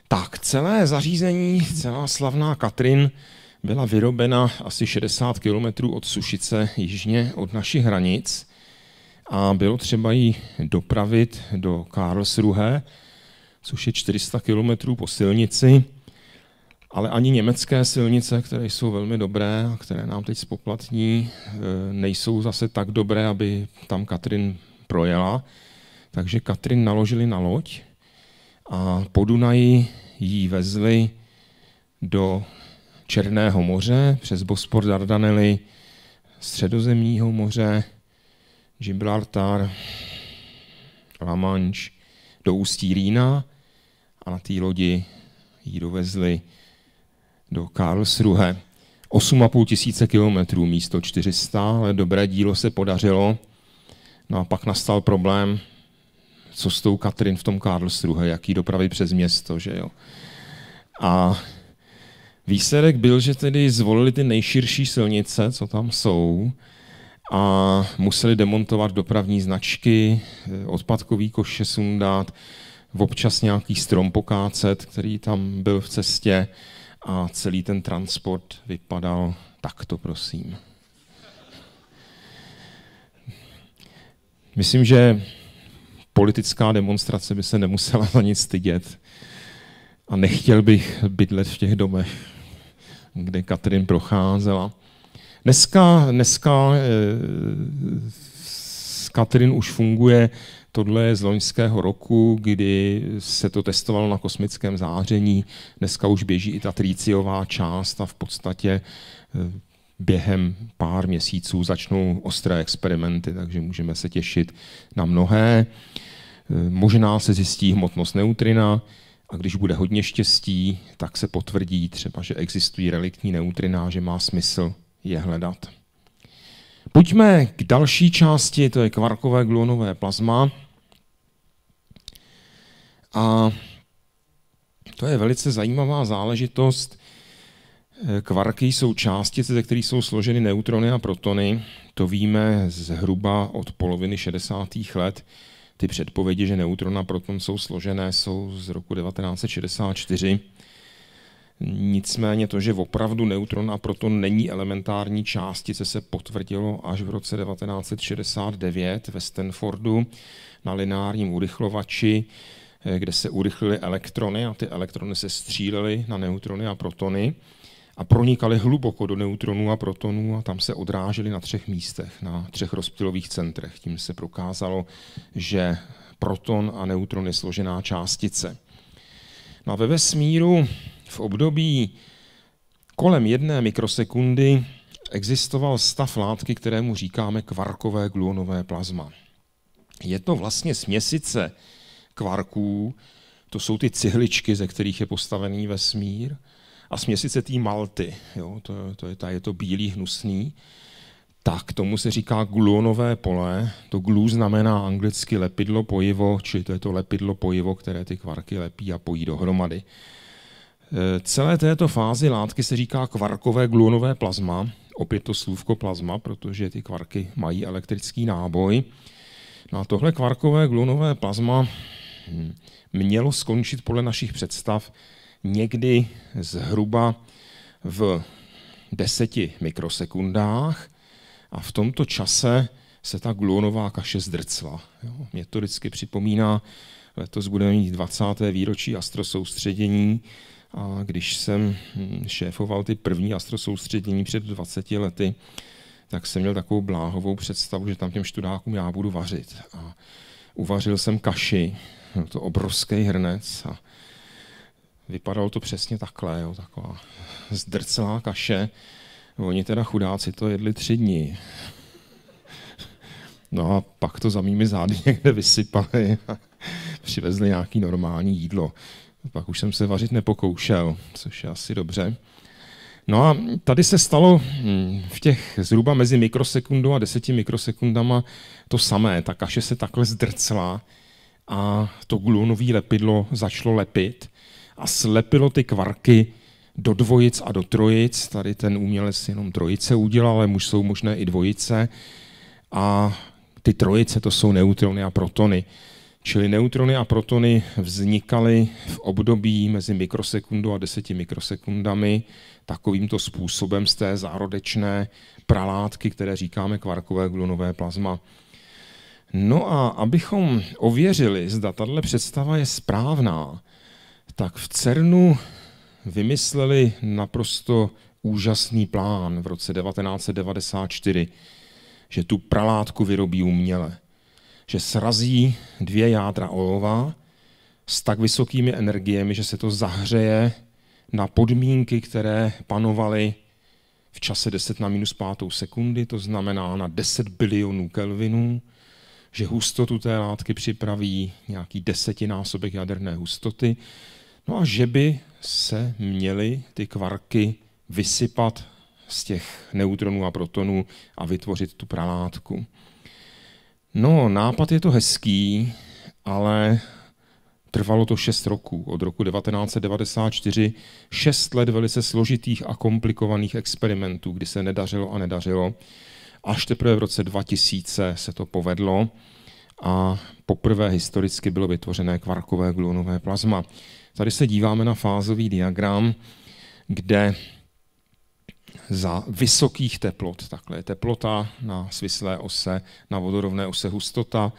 Tak, celé zařízení, celá slavná Katrin byla vyrobena asi 60 km od Sušice, jižně od našich hranic a bylo třeba ji dopravit do Karlsruhe, což je 400 km po silnici ale ani německé silnice, které jsou velmi dobré a které nám teď spoplatní, e, nejsou zase tak dobré, aby tam Katrin projela. Takže Katrin naložili na loď a po Dunaji ji vezli do Černého moře, přes Bospor Dardanely, Středozemního moře, Gibraltar, La Manche, do ústí Rýna a na té lodi ji dovezli do Karlsruhe. 8,5 tisíce kilometrů místo 400, ale dobré dílo se podařilo. No a pak nastal problém, co s tou Katrin v tom Karlsruhe, jaký dopravy přes město, že jo. A výsledek byl, že tedy zvolili ty nejširší silnice, co tam jsou, a museli demontovat dopravní značky, odpadkový koše sundat, občas nějaký strom pokácet, který tam byl v cestě a celý ten transport vypadal takto, prosím. Myslím, že politická demonstrace by se nemusela za nic stydět. A nechtěl bych bydlet v těch domech, kde Katrin procházela. Dneska, dneska e, Katrin už funguje Tohle je z loňského roku, kdy se to testovalo na kosmickém záření. Dneska už běží i ta tríciová část a v podstatě eh, během pár měsíců začnou ostré experimenty, takže můžeme se těšit na mnohé. Eh, možná se zjistí hmotnost neutrina a když bude hodně štěstí, tak se potvrdí třeba, že existují reliktní neutrina, že má smysl je hledat. Pojďme k další části, to je kvarkové gluonové plazma. A to je velice zajímavá záležitost. Kvarky jsou částice, ze kterých jsou složeny neutrony a protony. To víme zhruba od poloviny 60. let. Ty předpovědi, že neutron a proton jsou složené, jsou z roku 1964. Nicméně to, že opravdu neutron a proton není elementární částice, se potvrdilo až v roce 1969 ve Stanfordu na lineárním urychlovači, eh, kde se urychlily elektrony a ty elektrony se střílely na neutrony a protony a pronikaly hluboko do neutronů a protonů a tam se odrážely na třech místech, na třech rozptylových centrech. Tím se prokázalo, že proton a neutron je složená částice. No a ve vesmíru v období kolem jedné mikrosekundy existoval stav látky, kterému říkáme kvarkové gluonové plazma. Je to vlastně směsice kvarků, to jsou ty cihličky, ze kterých je postavený vesmír, a směsice té malty, jo, to, to je, ta, je to bílý hnusný, tak tomu se říká gluonové pole. To glu znamená anglicky lepidlo pojivo, čili to je to lepidlo pojivo, které ty kvarky lepí a pojí dohromady. Eh, celé této fázi látky se říká kvarkové gluonové plazma. Opět to slůvko plazma, protože ty kvarky mají elektrický náboj. No a tohle kvarkové gluonové plazma hm, mělo skončit podle našich představ někdy zhruba v deseti mikrosekundách a v tomto čase se ta gluonová kaše zdrcla. Jo, mě to vždycky připomíná, letos budeme mít 20. výročí astrosoustředění, a když jsem hm, šéfoval ty první astrosoustředění před 20 lety, tak jsem měl takovou bláhovou představu, že tam těm študákům já budu vařit. A uvařil jsem kaši, to obrovský hrnec a vypadalo to přesně takhle, jo, taková zdrcelá kaše. Oni teda chudáci to jedli tři dny. No a pak to za mými zády někde vysypali a přivezli nějaký normální jídlo. Pak už jsem se vařit nepokoušel, což je asi dobře. No a tady se stalo hm, v těch zhruba mezi mikrosekundou a deseti mikrosekundama to samé. Ta kaše se takhle zdrcla a to gluonové lepidlo začalo lepit a slepilo ty kvarky do dvojic a do trojic. Tady ten umělec jenom trojice udělal, ale už jsou možné i dvojice. A ty trojice to jsou neutrony a protony. Čili neutrony a protony vznikaly v období mezi mikrosekundou a deseti mikrosekundami takovýmto způsobem z té zárodečné pralátky, které říkáme kvarkové glunové plazma. No a abychom ověřili, zda tato představa je správná, tak v CERNu vymysleli naprosto úžasný plán v roce 1994, že tu pralátku vyrobí uměle že srazí dvě jádra olova s tak vysokými energiemi, že se to zahřeje na podmínky, které panovaly v čase 10 na minus 5 sekundy, to znamená na 10 bilionů kelvinů, že hustotu té látky připraví nějaký desetinásobek jaderné hustoty, no a že by se měly ty kvarky vysypat z těch neutronů a protonů a vytvořit tu pralátku. No, nápad je to hezký, ale trvalo to šest roků. Od roku 1994 šest let velice složitých a komplikovaných experimentů, kdy se nedařilo a nedařilo. Až teprve v roce 2000 se to povedlo a poprvé historicky bylo vytvořené kvarkové gluonové plazma. Tady se díváme na fázový diagram, kde za vysokých teplot. Takhle je teplota na svislé ose, na vodorovné ose hustota.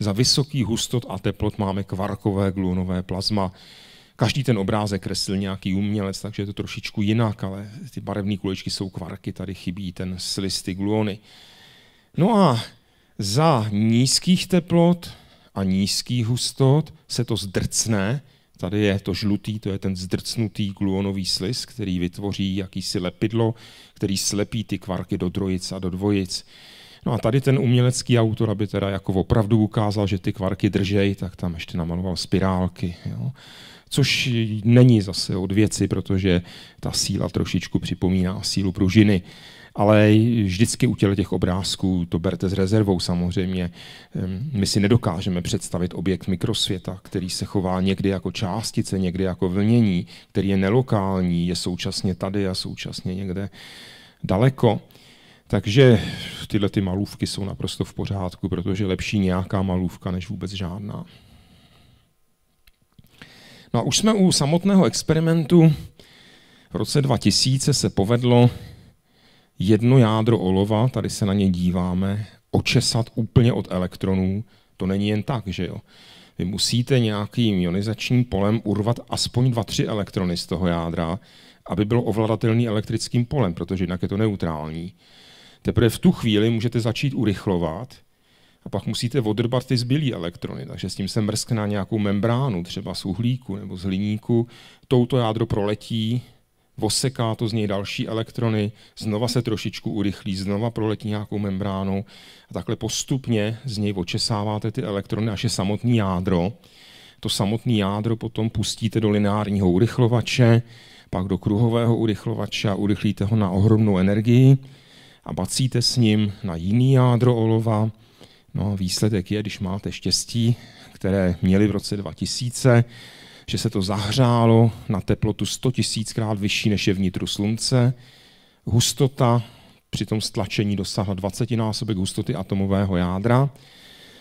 Za vysoký hustot a teplot máme kvarkové gluonové plazma. Každý ten obrázek kreslil nějaký umělec, takže je to trošičku jinak, ale ty barevné kuličky jsou kvarky, tady chybí ten slis, ty gluony. No a za nízkých teplot a nízkých hustot se to zdrcne Tady je to žlutý, to je ten zdrcnutý gluonový slis, který vytvoří jakýsi lepidlo, který slepí ty kvarky do trojic a do dvojic. No a tady ten umělecký autor, aby teda jako opravdu ukázal, že ty kvarky držej, tak tam ještě namaloval spirálky. Jo. Což není zase od věci, protože ta síla trošičku připomíná sílu pružiny ale vždycky u těch obrázků to berte s rezervou samozřejmě. My si nedokážeme představit objekt mikrosvěta, který se chová někdy jako částice, někdy jako vlnění, který je nelokální, je současně tady a současně někde daleko. Takže tyhle ty malůvky jsou naprosto v pořádku, protože lepší nějaká malůvka než vůbec žádná. No a už jsme u samotného experimentu. V roce 2000 se povedlo jedno jádro olova, tady se na ně díváme, očesat úplně od elektronů, to není jen tak, že jo. Vy musíte nějakým ionizačním polem urvat aspoň dva tři elektrony z toho jádra, aby bylo ovladatelný elektrickým polem, protože jinak je to neutrální. Teprve v tu chvíli můžete začít urychlovat a pak musíte odrbat ty zbylý elektrony, takže s tím se mrskne na nějakou membránu, třeba z uhlíku nebo z hliníku, touto jádro proletí, oseká to z něj další elektrony, znova se trošičku urychlí, znova proletí nějakou membránou a takhle postupně z něj očesáváte ty elektrony až je samotný jádro. To samotné jádro potom pustíte do lineárního urychlovače, pak do kruhového urychlovače a urychlíte ho na ohromnou energii a bacíte s ním na jiný jádro olova. No a výsledek je, když máte štěstí, které měli v roce 2000, že se to zahřálo na teplotu 100 tisíckrát vyšší, než je vnitru slunce. Hustota při tom stlačení dosáhla 20 násobek hustoty atomového jádra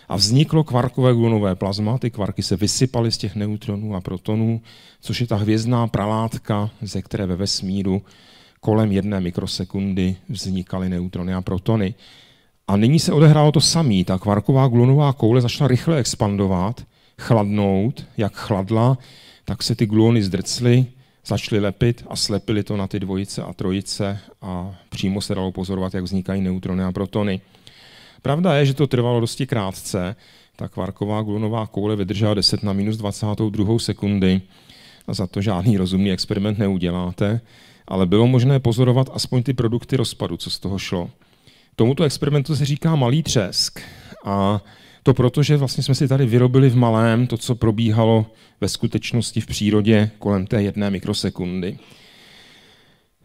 a vzniklo kvarkové glonové plazma. Ty kvarky se vysypaly z těch neutronů a protonů, což je ta hvězdná pralátka, ze které ve vesmíru kolem jedné mikrosekundy vznikaly neutrony a protony. A nyní se odehrálo to samé. Ta kvarková glonová koule začala rychle expandovat chladnout, jak chladla, tak se ty gluony zdrcly, začaly lepit a slepily to na ty dvojice a trojice a přímo se dalo pozorovat, jak vznikají neutrony a protony. Pravda je, že to trvalo dosti krátce, ta kvarková glunová koule vydržela 10 na minus 22 sekundy a za to žádný rozumný experiment neuděláte, ale bylo možné pozorovat aspoň ty produkty rozpadu, co z toho šlo. Tomuto experimentu se říká malý třesk a to proto, že vlastně jsme si tady vyrobili v malém to, co probíhalo ve skutečnosti v přírodě kolem té jedné mikrosekundy.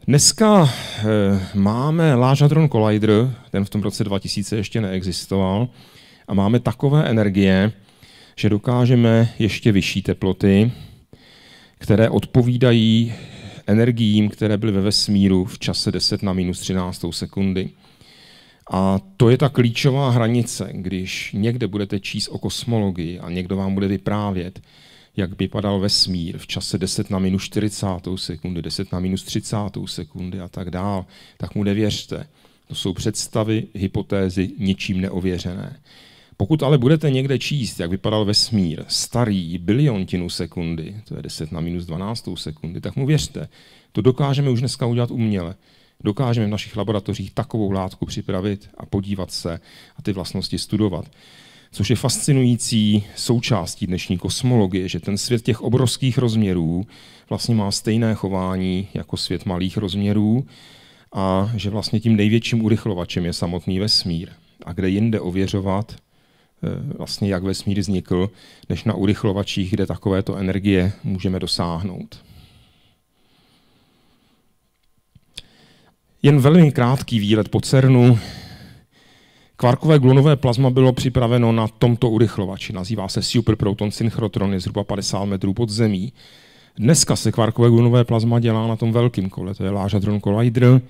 Dneska eh, máme Hadron Collider, ten v tom roce 2000 ještě neexistoval, a máme takové energie, že dokážeme ještě vyšší teploty, které odpovídají energiím, které byly ve vesmíru v čase 10 na minus 13 sekundy. A to je ta klíčová hranice, když někde budete číst o kosmologii a někdo vám bude vyprávět, jak vypadal vesmír v čase 10 na minus 40 sekundy, 10 na minus 30 sekundy a tak dál, tak mu nevěřte. To jsou představy, hypotézy, ničím neověřené. Pokud ale budete někde číst, jak vypadal vesmír, starý, biliontinu sekundy, to je 10 na minus 12 sekundy, tak mu věřte, to dokážeme už dneska udělat uměle dokážeme v našich laboratořích takovou látku připravit a podívat se a ty vlastnosti studovat. Což je fascinující součástí dnešní kosmologie, že ten svět těch obrovských rozměrů vlastně má stejné chování jako svět malých rozměrů a že vlastně tím největším urychlovačem je samotný vesmír. A kde jinde ověřovat, eh, vlastně jak vesmír vznikl, než na urychlovačích, kde takovéto energie můžeme dosáhnout. Jen velmi krátký výlet po CERNu. Kvarkové glonové plazma bylo připraveno na tomto urychlovači. Nazývá se superproton synchrotron, je zhruba 50 metrů pod zemí. Dneska se kvarkové glonové plazma dělá na tom velkém kole, to je Lážadron Collider.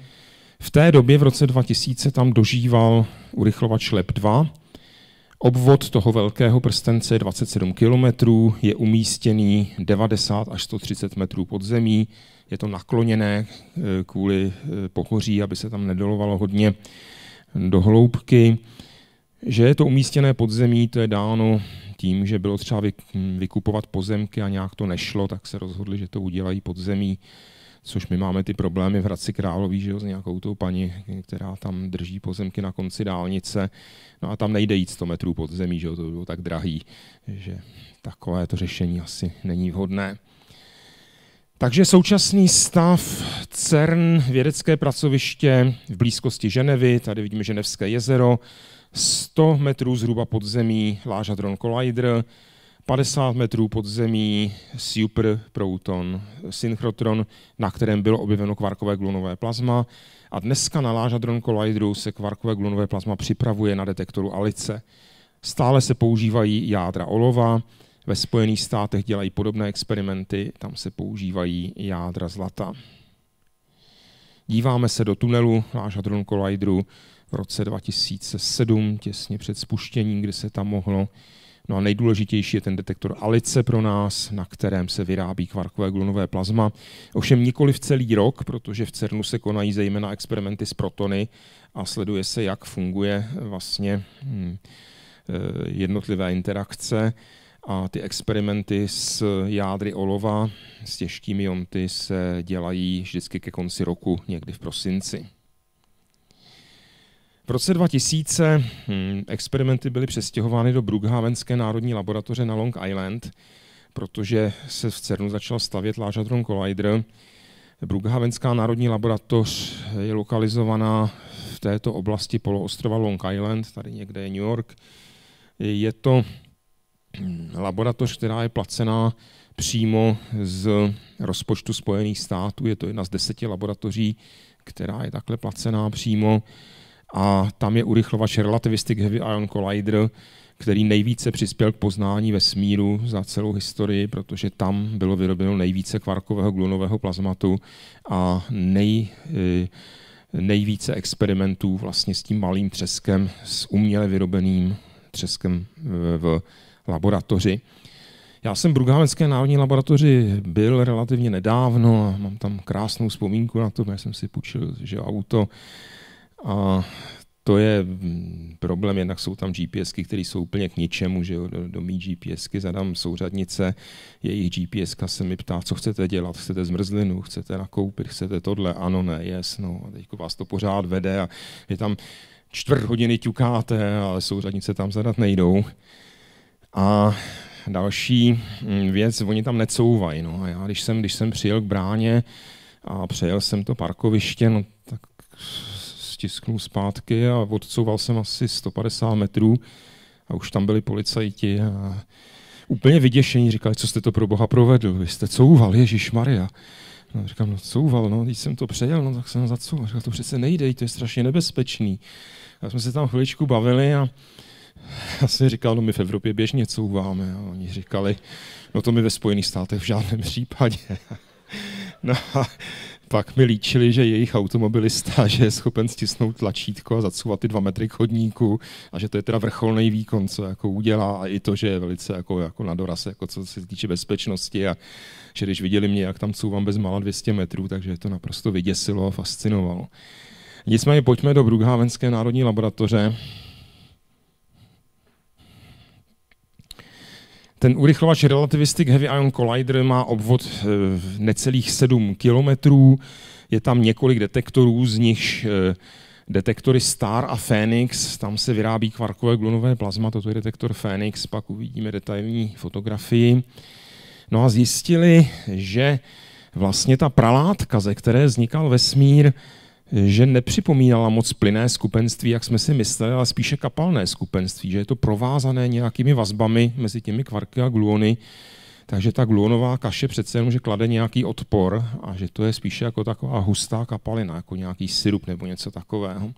V té době, v roce 2000, tam dožíval urychlovač LEP 2. Obvod toho velkého prstence je 27 km, je umístěný 90 až 130 metrů pod zemí je to nakloněné e, kvůli e, pochoří, aby se tam nedolovalo hodně do hloubky. Že je to umístěné podzemí, to je dáno tím, že bylo třeba vykupovat pozemky a nějak to nešlo, tak se rozhodli, že to udělají podzemí, což my máme ty problémy v Hradci Králový, že jo, s nějakou tou paní, která tam drží pozemky na konci dálnice, no a tam nejde jít 100 metrů podzemí, že jo, to bylo tak drahý, že takové to řešení asi není vhodné. Takže současný stav CERN, vědecké pracoviště v blízkosti Ženevy, tady vidíme Ženevské jezero, 100 metrů zhruba pod zemí Lážadron Collider, 50 metrů pod zemí Super Proton synchrotron, na kterém bylo objeveno kvarkové glunové plazma. A dneska na Lážadron Collideru se kvarkové glunové plazma připravuje na detektoru Alice. Stále se používají jádra olova, ve Spojených státech dělají podobné experimenty, tam se používají jádra zlata. Díváme se do tunelu náš Hadron Collideru v roce 2007, těsně před spuštěním, kdy se tam mohlo. No a nejdůležitější je ten detektor Alice pro nás, na kterém se vyrábí kvarkové glunové plazma. Ovšem nikoli v celý rok, protože v CERNu se konají zejména experimenty s protony a sleduje se, jak funguje vlastně hm, eh, jednotlivé interakce. A ty experimenty s jádry olova, s těžkými jonty se dělají vždycky ke konci roku, někdy v prosinci. V roce 2000 hm, experimenty byly přestěhovány do Brookhavenské národní laboratoře na Long Island, protože se v CERNu začal stavět Lážadron Collider. Brookhavenská národní laboratoř je lokalizovaná v této oblasti poloostrova Long Island, tady někde je New York. Je to Mm, laboratoř, která je placená přímo z rozpočtu Spojených států. Je to jedna z deseti laboratoří, která je takhle placená přímo. A tam je urychlovač Relativistic Heavy Ion Collider, který nejvíce přispěl k poznání vesmíru za celou historii, protože tam bylo vyrobeno nejvíce kvarkového glunového plazmatu a nej, eh, nejvíce experimentů vlastně s tím malým třeskem, s uměle vyrobeným třeskem v laboratoři. Já jsem v Brughávenské národní laboratoři byl relativně nedávno a mám tam krásnou vzpomínku na to, já jsem si půjčil že auto a to je mm, problém, jednak jsou tam GPSky, které jsou úplně k ničemu, že jo, do, do mý GPSky zadám souřadnice, jejich GPSka se mi ptá, co chcete dělat, chcete zmrzlinu, chcete nakoupit, chcete tohle, ano, ne, yes, no, a teď vás to pořád vede a je tam čtvrt hodiny ťukáte, ale souřadnice tam zadat nejdou. A další mm, věc, oni tam necouvají. No. A já, když jsem, když jsem přijel k bráně a přejel jsem to parkoviště, no, tak stisknul zpátky a odcouval jsem asi 150 metrů a už tam byli policajti a úplně vyděšení říkali, co jste to pro boha provedl, vy jste couval, Ježíš Maria. No, říkám, no couval, no, když jsem to přejel, no, tak jsem zacouval. Říkal, to přece nejde, to je strašně nebezpečný. A jsme se tam chviličku bavili a já jsem říkal, no my v Evropě běžně couváme. A oni říkali, no to my ve Spojených státech v žádném případě. no a pak mi líčili, že jejich automobilista že je schopen stisnout tlačítko a zacouvat ty dva metry k chodníku a že to je teda vrcholný výkon, co jako udělá a i to, že je velice jako, jako na doraz, jako co se týče bezpečnosti a že když viděli mě, jak tam couvám mála 200 metrů, takže to naprosto vyděsilo a fascinovalo. Nicméně pojďme do Brughavenské národní laboratoře, Ten urychlovač relativistic Heavy Ion Collider má obvod eh, necelých 7 kilometrů, je tam několik detektorů, z nichž eh, detektory STAR a Phoenix, tam se vyrábí kvarkové glonové plazma, toto je detektor Phoenix, pak uvidíme detailní fotografii. No a zjistili, že vlastně ta pralátka, ze které vznikal vesmír, že nepřipomínala moc plyné skupenství, jak jsme si mysleli, ale spíše kapalné skupenství, že je to provázané nějakými vazbami mezi těmi kvarky a gluony, takže ta gluonová kaše přece jenom, že klade nějaký odpor a že to je spíše jako taková hustá kapalina, jako nějaký syrup nebo něco takového.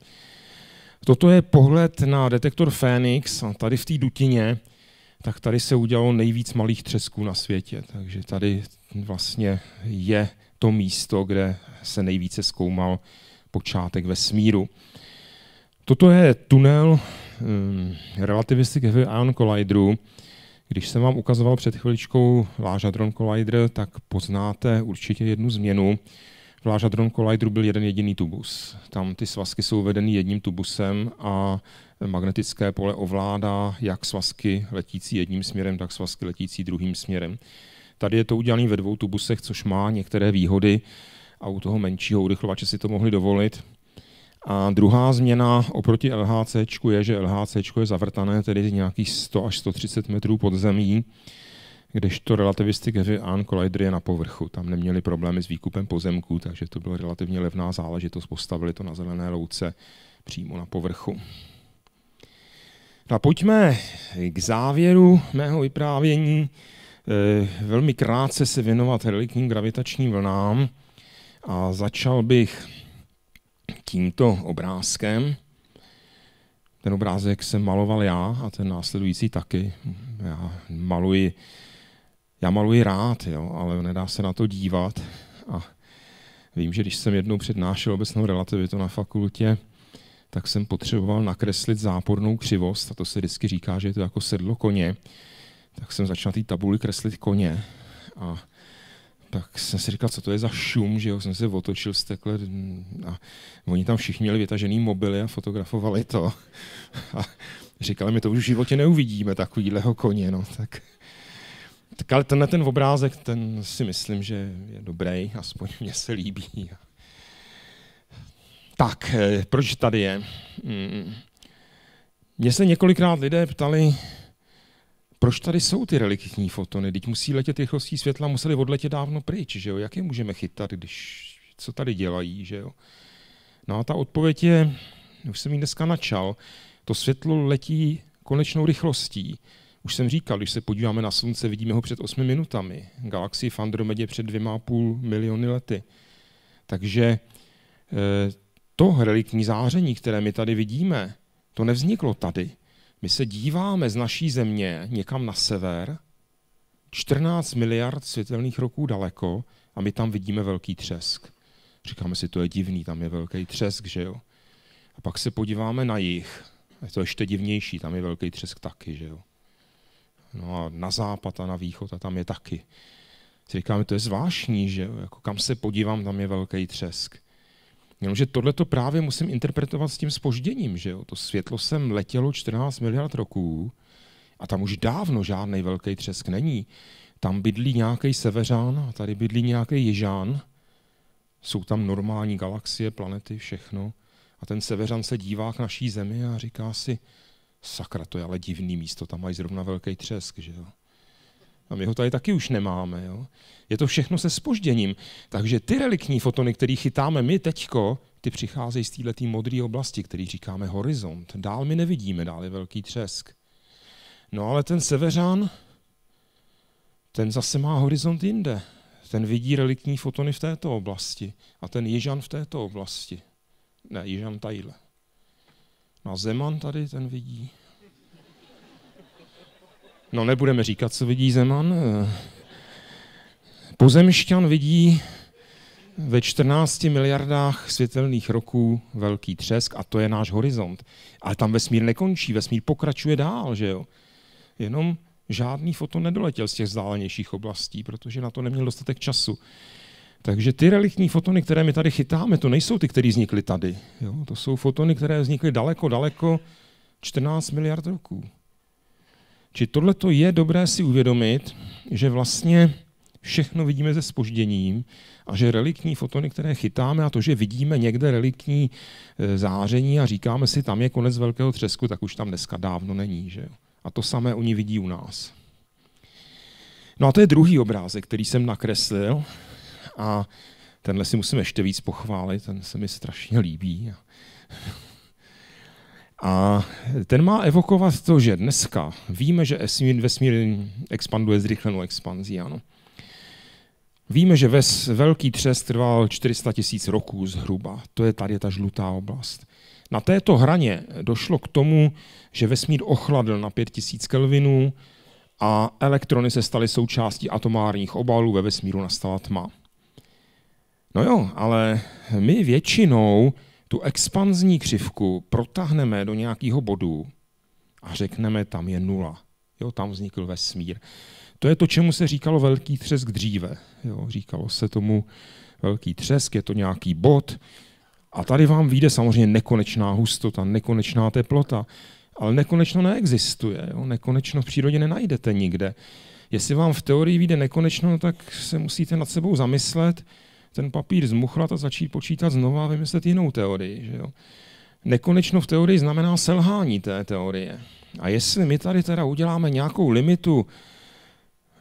Toto je pohled na detektor Fénix a tady v té dutině, tak tady se udělalo nejvíc malých třesků na světě. Takže tady vlastně je to místo, kde se nejvíce zkoumal počátek vesmíru. Toto je tunel um, relativistic heavy ion Colliderů. Když jsem vám ukazoval před chviličkou Lážadron Collider, tak poznáte určitě jednu změnu. V Lážadron Collideru byl jeden jediný tubus. Tam ty svazky jsou vedeny jedním tubusem a magnetické pole ovládá jak svazky letící jedním směrem, tak svazky letící druhým směrem. Tady je to udělané ve dvou tubusech, což má některé výhody a u toho menšího urychlovače si to mohli dovolit. A druhá změna oproti LHC je, že LHC je zavrtané tedy nějakých 100 až 130 metrů pod zemí, kdežto relativistic heavy ion collider je na povrchu. Tam neměli problémy s výkupem pozemků, takže to bylo relativně levná záležitost. Postavili to na zelené louce přímo na povrchu. No a pojďme k závěru mého vyprávění. Eh, velmi krátce se věnovat relikním gravitačním vlnám. A začal bych tímto obrázkem. Ten obrázek jsem maloval já a ten následující taky. Já maluji, já maluji rád, jo, ale nedá se na to dívat. A vím, že když jsem jednou přednášel obecnou relativitu na fakultě, tak jsem potřeboval nakreslit zápornou křivost, a to se vždycky říká, že je to jako sedlo koně, tak jsem začal na té tabuli kreslit koně a tak jsem si říkal, co to je za šum, že jo, jsem se otočil z takhle mm, a oni tam všichni měli vytažený mobily a fotografovali to. A říkali mi, to už v životě neuvidíme, takovýhleho koně, no, tak. tak ale tenhle ten obrázek, ten si myslím, že je dobrý, aspoň mě se líbí. Tak, eh, proč tady je? Mně mm. se několikrát lidé ptali, proč tady jsou ty relikvní fotony? Teď musí letět rychlostí světla, museli odletět dávno pryč, že jo? Jak je můžeme chytat, když co tady dělají, že jo? No a ta odpověď je, už jsem ji dneska načal, to světlo letí konečnou rychlostí. Už jsem říkal, když se podíváme na Slunce, vidíme ho před 8 minutami. Galaxii v Andromedě před 2,5 miliony lety. Takže eh, to relikní záření, které my tady vidíme, to nevzniklo tady. My se díváme z naší země někam na sever, 14 miliard světelných roků daleko a my tam vidíme velký třesk. Říkáme si, to je divný, tam je velký třesk, že jo? A pak se podíváme na jich. je to ještě divnější, tam je velký třesk taky, že jo? No a na západ a na východ a tam je taky. říkáme, to je zvláštní, že jo? Jako kam se podívám, tam je velký třesk. Jenomže tohle to právě musím interpretovat s tím spožděním, že jo? To světlo sem letělo 14 miliard roků a tam už dávno žádný velký třesk není. Tam bydlí nějaký severán a tady bydlí nějaký jižán. Jsou tam normální galaxie, planety, všechno. A ten severan se dívá k naší zemi a říká si, sakra, to je ale divný místo, tam mají zrovna velký třesk, že jo? A my ho tady taky už nemáme. Jo? Je to všechno se spožděním. Takže ty reliktní fotony, které chytáme my teďko, ty přicházejí z této modré oblasti, který říkáme horizont. Dál my nevidíme, dál je velký třesk. No ale ten severán, ten zase má horizont jinde. Ten vidí reliktní fotony v této oblasti a ten jižan v této oblasti. Ne, jižan tadyhle. Na no zeman tady ten vidí No nebudeme říkat, co vidí Zeman. Pozemšťan vidí ve 14 miliardách světelných roků velký třesk a to je náš horizont. Ale tam vesmír nekončí, vesmír pokračuje dál, že jo? Jenom žádný foton nedoletěl z těch vzdálenějších oblastí, protože na to neměl dostatek času. Takže ty reliktní fotony, které my tady chytáme, to nejsou ty, které vznikly tady. Jo? To jsou fotony, které vznikly daleko, daleko 14 miliard roků. Či tohle je dobré si uvědomit, že vlastně všechno vidíme ze spožděním a že reliktní fotony, které chytáme a to, že vidíme někde reliktní e, záření a říkáme si, tam je konec velkého třesku, tak už tam dneska dávno není. Že? A to samé oni vidí u nás. No a to je druhý obrázek, který jsem nakreslil a tenhle si musím ještě víc pochválit, ten se mi strašně líbí. A ten má evokovat to, že dneska víme, že vesmír, vesmír expanduje zrychlenou expanzí, ano. Víme, že ves, velký třes trval 400 tisíc roků zhruba. To je tady ta žlutá oblast. Na této hraně došlo k tomu, že vesmír ochladl na 5000 Kelvinů a elektrony se staly součástí atomárních obalů, ve vesmíru nastala tma. No jo, ale my většinou tu expanzní křivku protáhneme do nějakého bodu a řekneme, tam je nula. Jo, tam vznikl vesmír. To je to, čemu se říkalo velký třesk dříve. Jo, říkalo se tomu velký třesk, je to nějaký bod. A tady vám vyjde samozřejmě nekonečná hustota, nekonečná teplota. Ale nekonečno neexistuje. Jo? Nekonečno v přírodě nenajdete nikde. Jestli vám v teorii vyjde nekonečno, tak se musíte nad sebou zamyslet, ten papír zmuchlat a začít počítat znova a vymyslet jinou teorii. Že jo? Nekonečno v teorii znamená selhání té teorie. A jestli my tady teda uděláme nějakou limitu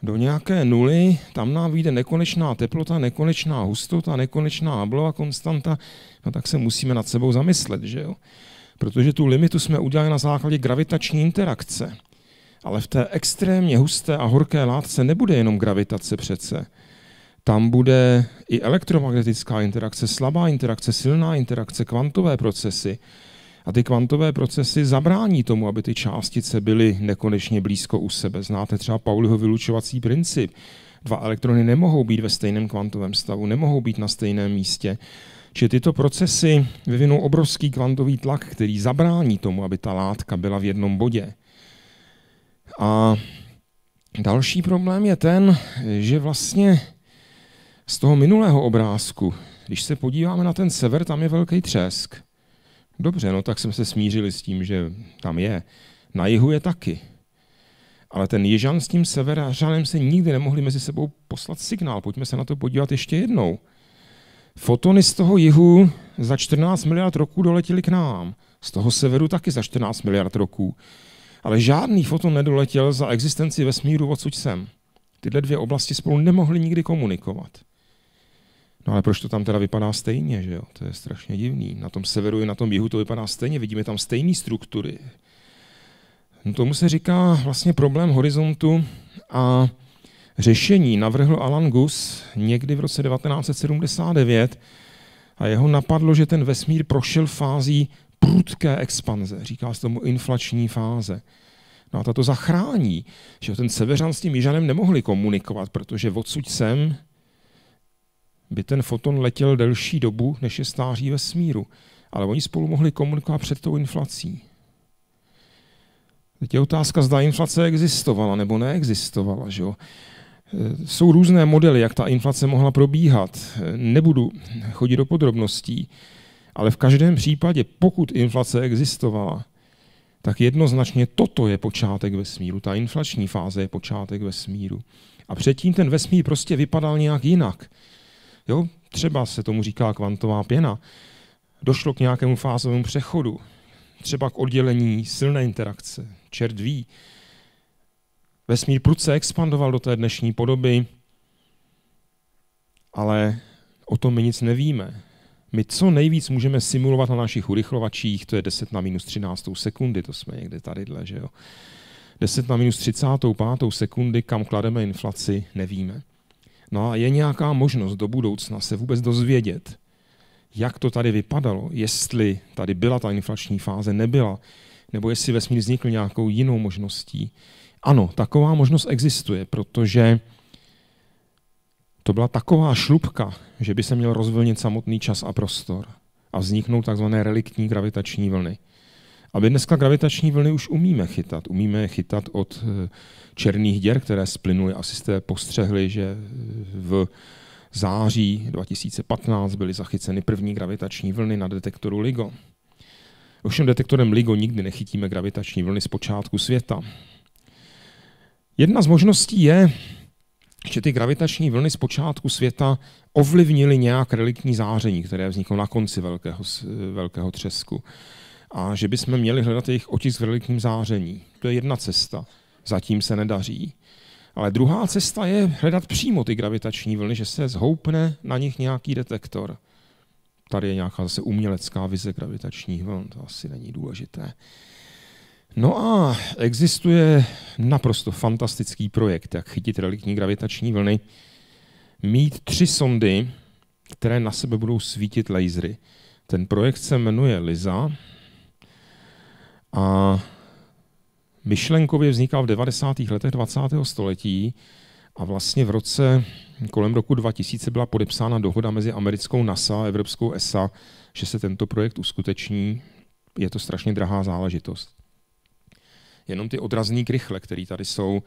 do nějaké nuly, tam nám vyjde nekonečná teplota, nekonečná hustota, nekonečná Hubblova konstanta, no tak se musíme nad sebou zamyslet, že jo? Protože tu limitu jsme udělali na základě gravitační interakce. Ale v té extrémně husté a horké látce nebude jenom gravitace přece. Tam bude i elektromagnetická interakce, slabá interakce, silná interakce, kvantové procesy. A ty kvantové procesy zabrání tomu, aby ty částice byly nekonečně blízko u sebe. Znáte třeba Pauliho vylučovací princip. Dva elektrony nemohou být ve stejném kvantovém stavu, nemohou být na stejném místě. Že tyto procesy vyvinou obrovský kvantový tlak, který zabrání tomu, aby ta látka byla v jednom bodě. A další problém je ten, že vlastně z toho minulého obrázku, když se podíváme na ten sever, tam je velký třesk. Dobře, no tak jsme se smířili s tím, že tam je. Na jihu je taky. Ale ten jižan s tím severařanem se nikdy nemohli mezi sebou poslat signál. Pojďme se na to podívat ještě jednou. Fotony z toho jihu za 14 miliard roků doletěly k nám. Z toho severu taky za 14 miliard roků. Ale žádný foton nedoletěl za existenci vesmíru odsud sem. Tyhle dvě oblasti spolu nemohly nikdy komunikovat. No ale proč to tam teda vypadá stejně, že jo? To je strašně divný. Na tom severu i na tom jihu to vypadá stejně, vidíme tam stejné struktury. No tomu se říká vlastně problém horizontu a řešení navrhl Alan Gus někdy v roce 1979 a jeho napadlo, že ten vesmír prošel fází prudké expanze, říká se tomu inflační fáze. No a tato zachrání, že ten severan s tím jižanem nemohli komunikovat, protože odsud sem by ten foton letěl delší dobu, než je stáří smíru, Ale oni spolu mohli komunikovat před tou inflací. Teď je otázka, zda inflace existovala nebo neexistovala. Že jo? E, jsou různé modely, jak ta inflace mohla probíhat. E, nebudu chodit do podrobností, ale v každém případě, pokud inflace existovala, tak jednoznačně toto je počátek vesmíru. Ta inflační fáze je počátek vesmíru. A předtím ten vesmír prostě vypadal nějak jinak. Jo, třeba se tomu říká kvantová pěna. Došlo k nějakému fázovému přechodu, třeba k oddělení silné interakce, čert ví. Vesmír prudce expandoval do té dnešní podoby, ale o tom my nic nevíme. My co nejvíc můžeme simulovat na našich urychlovačích, to je 10 na minus 13 sekundy, to jsme někde tady že jo. 10 na minus 35 sekundy, kam klademe inflaci, nevíme. No a je nějaká možnost do budoucna se vůbec dozvědět, jak to tady vypadalo, jestli tady byla ta inflační fáze, nebyla, nebo jestli vesmír vznikl nějakou jinou možností. Ano, taková možnost existuje, protože to byla taková šlubka, že by se měl rozvolnit samotný čas a prostor a vzniknou tzv. reliktní gravitační vlny. A my dneska gravitační vlny už umíme chytat. Umíme je chytat od eh, černých děr, které splynuly. Asi jste postřehli, že v září 2015 byly zachyceny první gravitační vlny na detektoru LIGO. Ovšem detektorem LIGO nikdy nechytíme gravitační vlny z počátku světa. Jedna z možností je, že ty gravitační vlny z počátku světa ovlivnily nějak reliktní záření, které vzniklo na konci velkého, velkého třesku. A že bychom měli hledat jejich otisk v reliktním záření. To je jedna cesta zatím se nedaří. Ale druhá cesta je hledat přímo ty gravitační vlny, že se zhoupne na nich nějaký detektor. Tady je nějaká zase umělecká vize gravitačních vln, to asi není důležité. No a existuje naprosto fantastický projekt, jak chytit reliktní gravitační vlny. Mít tři sondy, které na sebe budou svítit lasery. Ten projekt se jmenuje LISA a myšlenkově vznikal v 90. letech 20. století a vlastně v roce kolem roku 2000 byla podepsána dohoda mezi americkou NASA a evropskou ESA, že se tento projekt uskuteční. Je to strašně drahá záležitost. Jenom ty odrazní krychle, které tady jsou,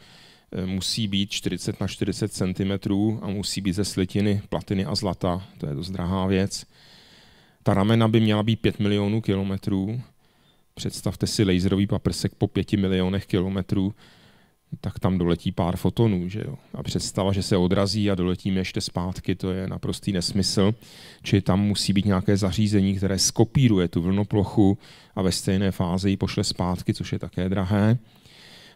eh, musí být 40 na 40 cm a musí být ze slitiny, platiny a zlata. To je dost drahá věc. Ta ramena by měla být 5 milionů kilometrů Představte si laserový paprsek po pěti milionech kilometrů, tak tam doletí pár fotonů. Že jo? A představa, že se odrazí a doletíme ještě zpátky, to je naprostý nesmysl. Či tam musí být nějaké zařízení, které skopíruje tu vlnoplochu a ve stejné fázi ji pošle zpátky, což je také drahé.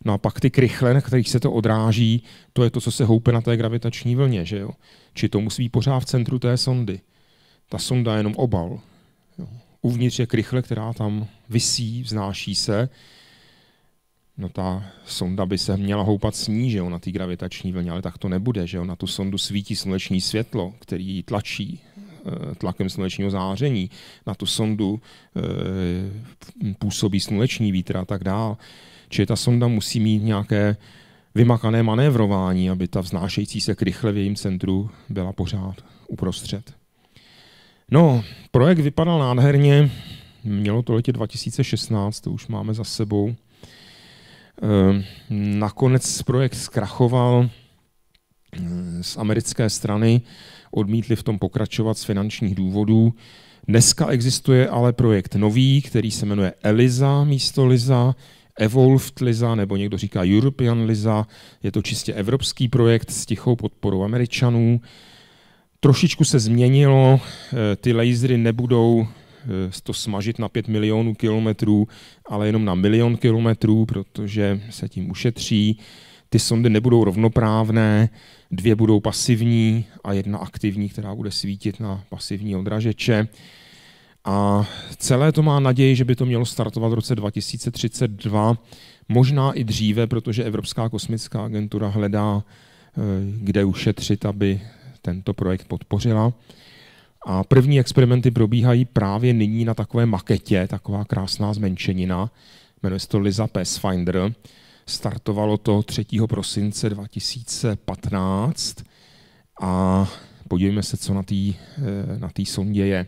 No a pak ty krychle, na kterých se to odráží, to je to, co se houpe na té gravitační vlně. Že jo? Či to musí být pořád v centru té sondy. Ta sonda je jenom obal. Jo. Uvnitř je krychle, která tam vysí, vznáší se, no ta sonda by se měla houpat s ní, že jo, na té gravitační vlně, ale tak to nebude, že jo, na tu sondu svítí sluneční světlo, který ji tlačí eh, tlakem slunečního záření, na tu sondu eh, působí sluneční vítr a tak dál. Čili ta sonda musí mít nějaké vymakané manévrování, aby ta vznášející se krychle v jejím centru byla pořád uprostřed. No, projekt vypadal nádherně, mělo to letě 2016, to už máme za sebou. Ehm, nakonec projekt zkrachoval ehm, z americké strany, odmítli v tom pokračovat z finančních důvodů. Dneska existuje ale projekt nový, který se jmenuje ELISA místo LISA, Evolved LISA nebo někdo říká European LISA. Je to čistě evropský projekt s tichou podporou Američanů. Trošičku se změnilo, ehm, ty lasery nebudou Eh, to smažit na 5 milionů kilometrů, ale jenom na milion kilometrů, protože se tím ušetří. Ty sondy nebudou rovnoprávné, dvě budou pasivní a jedna aktivní, která bude svítit na pasivní odražeče. A celé to má naději, že by to mělo startovat v roce 2032, možná i dříve, protože Evropská kosmická agentura hledá, eh, kde ušetřit, aby tento projekt podpořila. A první experimenty probíhají právě nyní na takové maketě, taková krásná zmenšenina, jmenuje se to Liza Pathfinder. Startovalo to 3. prosince 2015 a podívejme se, co na té eh, na tý sondě je.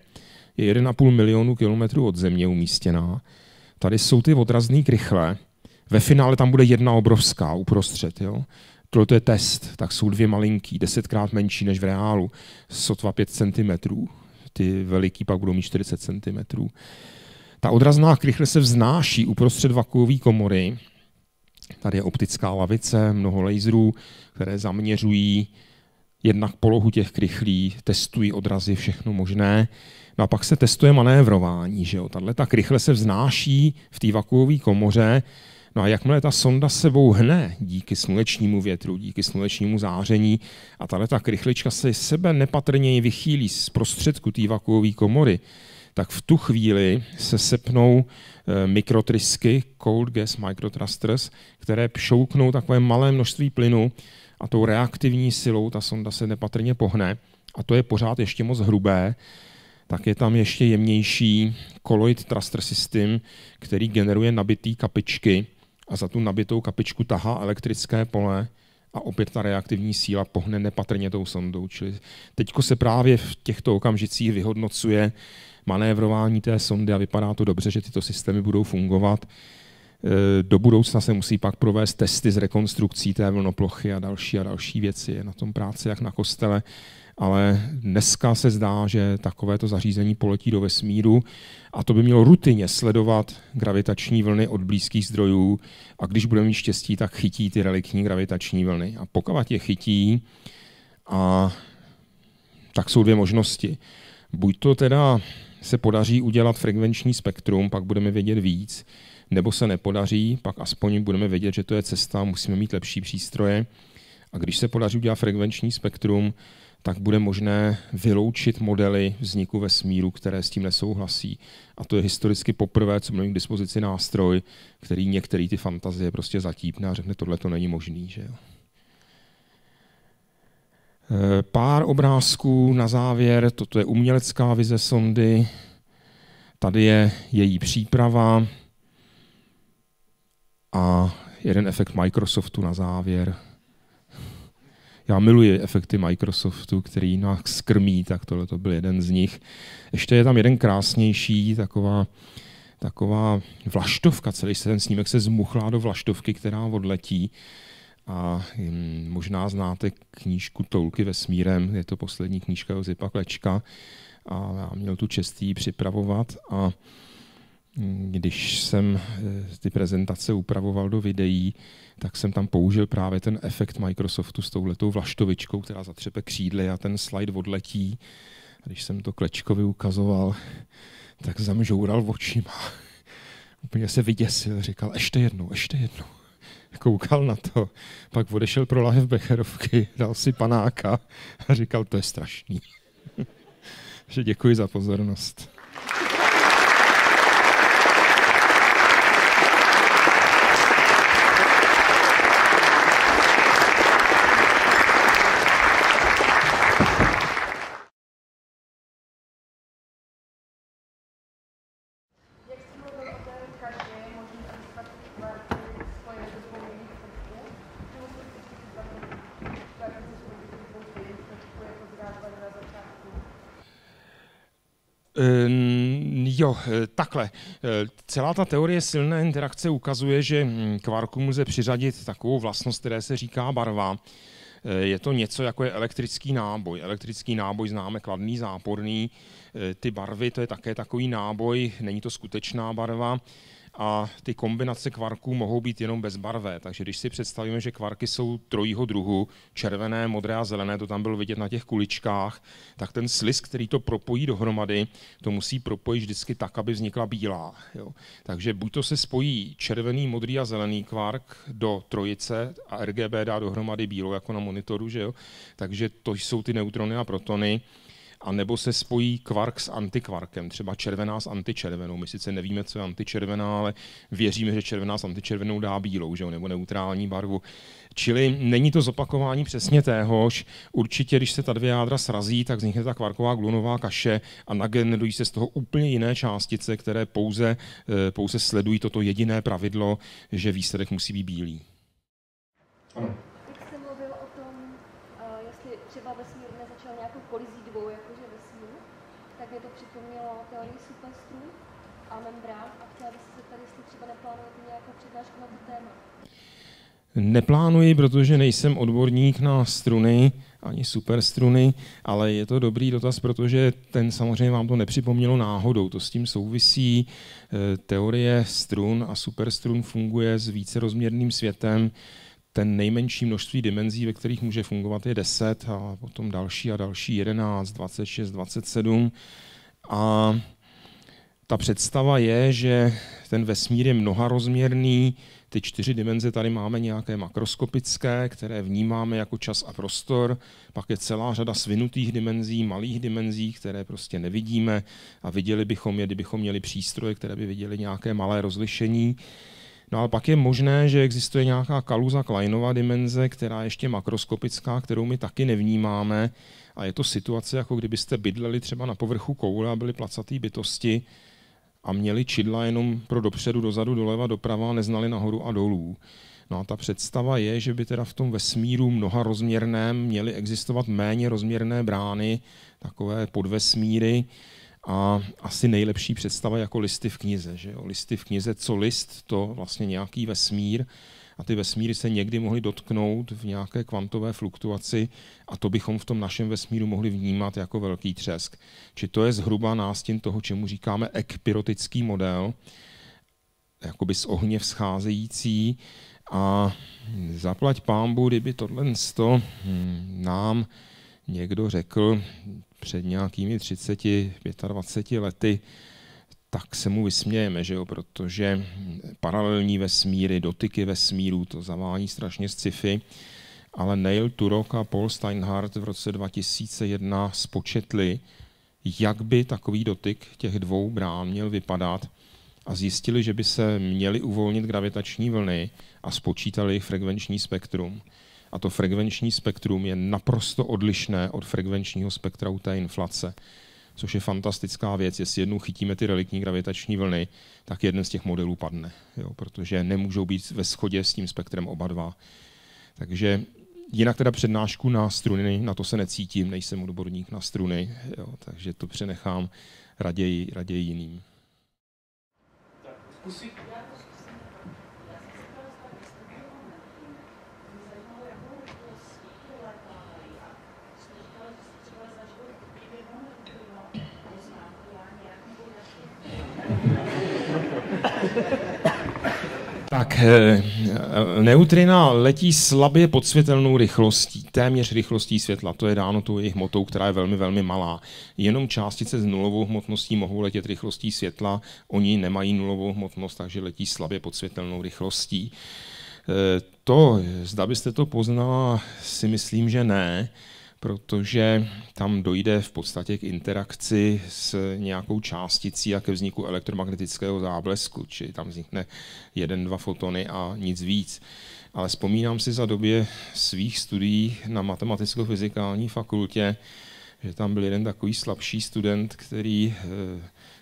Je 1,5 milionu kilometrů od země umístěná. Tady jsou ty odrazný krychle. Ve finále tam bude jedna obrovská uprostřed. Jo? tohle je test, tak jsou dvě malinký, desetkrát menší než v reálu, sotva 5 cm, ty veliký pak budou mít 40 cm. Ta odrazná krychle se vznáší uprostřed vakuové komory. Tady je optická lavice, mnoho laserů, které zaměřují jednak polohu těch krychlí, testují odrazy, všechno možné. No a pak se testuje manévrování. Že jo? Tahle ta krychle se vznáší v té vakuové komoře, No a jakmile ta sonda sebou hne díky slunečnímu větru, díky slunečnímu záření a tahle ta krychlička se sebe nepatrněji vychýlí z prostředku té vakuové komory, tak v tu chvíli se sepnou eh, mikrotrysky, cold gas microtrusters, které pšouknou takové malé množství plynu a tou reaktivní silou ta sonda se nepatrně pohne. A to je pořád ještě moc hrubé, tak je tam ještě jemnější koloid thruster systém, který generuje nabitý kapičky, a za tu nabitou kapičku tahá elektrické pole a opět ta reaktivní síla pohne nepatrně tou sondou. Čili teďko se právě v těchto okamžicích vyhodnocuje manévrování té sondy a vypadá to dobře, že tyto systémy budou fungovat. E, do budoucna se musí pak provést testy s rekonstrukcí té vlnoplochy a další a další věci. Je na tom práce jak na kostele ale dneska se zdá, že takovéto zařízení poletí do vesmíru a to by mělo rutině sledovat gravitační vlny od blízkých zdrojů a když budeme mít štěstí, tak chytí ty relikní gravitační vlny. A pokud je chytí, a tak jsou dvě možnosti. Buď to teda se podaří udělat frekvenční spektrum, pak budeme vědět víc, nebo se nepodaří, pak aspoň budeme vědět, že to je cesta, musíme mít lepší přístroje. A když se podaří udělat frekvenční spektrum, tak bude možné vyloučit modely vzniku vesmíru, které s tím nesouhlasí. A to je historicky poprvé, co měl k dispozici nástroj, který některé ty fantazie prostě zatípne a řekne, tohle to není možný. Že jo? Eh, pár obrázků na závěr. Toto je umělecká vize sondy. Tady je její příprava a jeden efekt Microsoftu na závěr. Já miluji efekty Microsoftu, který nás skrmí, tak tohle to byl jeden z nich. Ještě je tam jeden krásnější, taková taková vlaštovka, celý se ten snímek se zmuchlá do vlaštovky, která odletí. A hm, možná znáte knížku Toulky vesmírem, je to poslední knížka Josipa Klečka a já měl tu čest připravovat a když jsem eh, ty prezentace upravoval do videí, tak jsem tam použil právě ten efekt Microsoftu s touhletou vlaštovičkou, která zatřepe křídly a ten slide odletí. A když jsem to Klečkovi ukazoval, tak zamžoural očima. Úplně se vyděsil, říkal, ještě jednou, ještě jednou. Koukal na to, pak odešel pro lahev Becherovky, dal si panáka a říkal, to je strašný. Takže děkuji za pozornost. Ehm, jo, eh, takhle. Eh, celá ta teorie silné interakce ukazuje, že hm, kvarku může přiřadit takovou vlastnost, které se říká barva. Eh, je to něco jako je elektrický náboj. Elektrický náboj známe kladný, záporný. Ty barvy, to je také takový náboj, není to skutečná barva a ty kombinace kvarků mohou být jenom bezbarvé. Takže když si představíme, že kvarky jsou trojího druhu, červené, modré a zelené, to tam bylo vidět na těch kuličkách, tak ten slisk, který to propojí dohromady, to musí propojit vždycky tak, aby vznikla bílá. Jo. Takže buď to se spojí červený, modrý a zelený kvark do trojice a RGB dá dohromady bílou jako na monitoru, že jo? takže to jsou ty neutrony a protony a nebo se spojí kvark s antikvarkem, třeba červená s antičervenou. My sice nevíme, co je antičervená, ale věříme, že červená s antičervenou dá bílou, že jo? nebo neutrální barvu. Čili není to zopakování přesně téhož. Určitě, když se ta dvě jádra srazí, tak vznikne ta kvarková glunová kaše a nagenerují se z toho úplně jiné částice, které pouze, eh, pouze sledují toto jediné pravidlo, že výsledek musí být bílý. Ano. Neplánuji, protože nejsem odborník na struny, ani super struny, ale je to dobrý dotaz, protože ten samozřejmě vám to nepřipomnělo náhodou. To s tím souvisí. Eh, teorie strun a superstrun funguje s vícerozměrným světem. Ten nejmenší množství dimenzí, ve kterých může fungovat, je 10 a potom další a další 11, 26, 27. A ta představa je, že ten vesmír je mnoharozměrný, ty čtyři dimenze tady máme nějaké makroskopické, které vnímáme jako čas a prostor, pak je celá řada svinutých dimenzí, malých dimenzí, které prostě nevidíme a viděli bychom je, kdybychom měli přístroje, které by viděli nějaké malé rozlišení. No ale pak je možné, že existuje nějaká kaluza Kleinova dimenze, která je ještě makroskopická, kterou my taky nevnímáme. A je to situace, jako kdybyste bydleli třeba na povrchu koule a byli placatý bytosti, a měli čidla jenom pro dopředu, dozadu, doleva, doprava, neznali nahoru a dolů. No a ta představa je, že by teda v tom vesmíru mnoha rozměrném měly existovat méně rozměrné brány, takové podvesmíry a asi nejlepší představa jako listy v knize. Že jo? Listy v knize, co list, to vlastně nějaký vesmír, a ty vesmíry se někdy mohly dotknout v nějaké kvantové fluktuaci a to bychom v tom našem vesmíru mohli vnímat jako velký třesk. Či to je zhruba nástin toho, čemu říkáme ekpirotický model, jakoby z ohně vzcházející a zaplať pámbu, kdyby tohle sto hm, nám někdo řekl před nějakými 30, 25 lety, tak se mu vysmějeme, že jo? protože paralelní vesmíry, dotyky vesmíru, to zavání strašně z sci-fi, ale Neil Turok a Paul Steinhardt v roce 2001 spočetli, jak by takový dotyk těch dvou brán měl vypadat a zjistili, že by se měly uvolnit gravitační vlny a spočítali jejich frekvenční spektrum. A to frekvenční spektrum je naprosto odlišné od frekvenčního spektra u té inflace což je fantastická věc. Jestli jednou chytíme ty reliktní gravitační vlny, tak jeden z těch modelů padne, jo, protože nemůžou být ve shodě s tím spektrem oba dva. Takže jinak teda přednášku na struny, na to se necítím, nejsem odborník na struny, jo, takže to přenechám raději, raději jiným. Tak, zkusím. Tak, eh, neutrina letí slabě pod světelnou rychlostí, téměř rychlostí světla. To je dáno tou jejich hmotou, která je velmi, velmi malá. Jenom částice s nulovou hmotností mohou letět rychlostí světla. Oni nemají nulovou hmotnost, takže letí slabě pod světelnou rychlostí. Eh, to, zda byste to poznala, si myslím, že ne protože tam dojde v podstatě k interakci s nějakou částicí a ke vzniku elektromagnetického záblesku, či tam vznikne jeden, dva fotony a nic víc. Ale vzpomínám si za době svých studií na matematicko-fyzikální fakultě, že tam byl jeden takový slabší student, který, eh,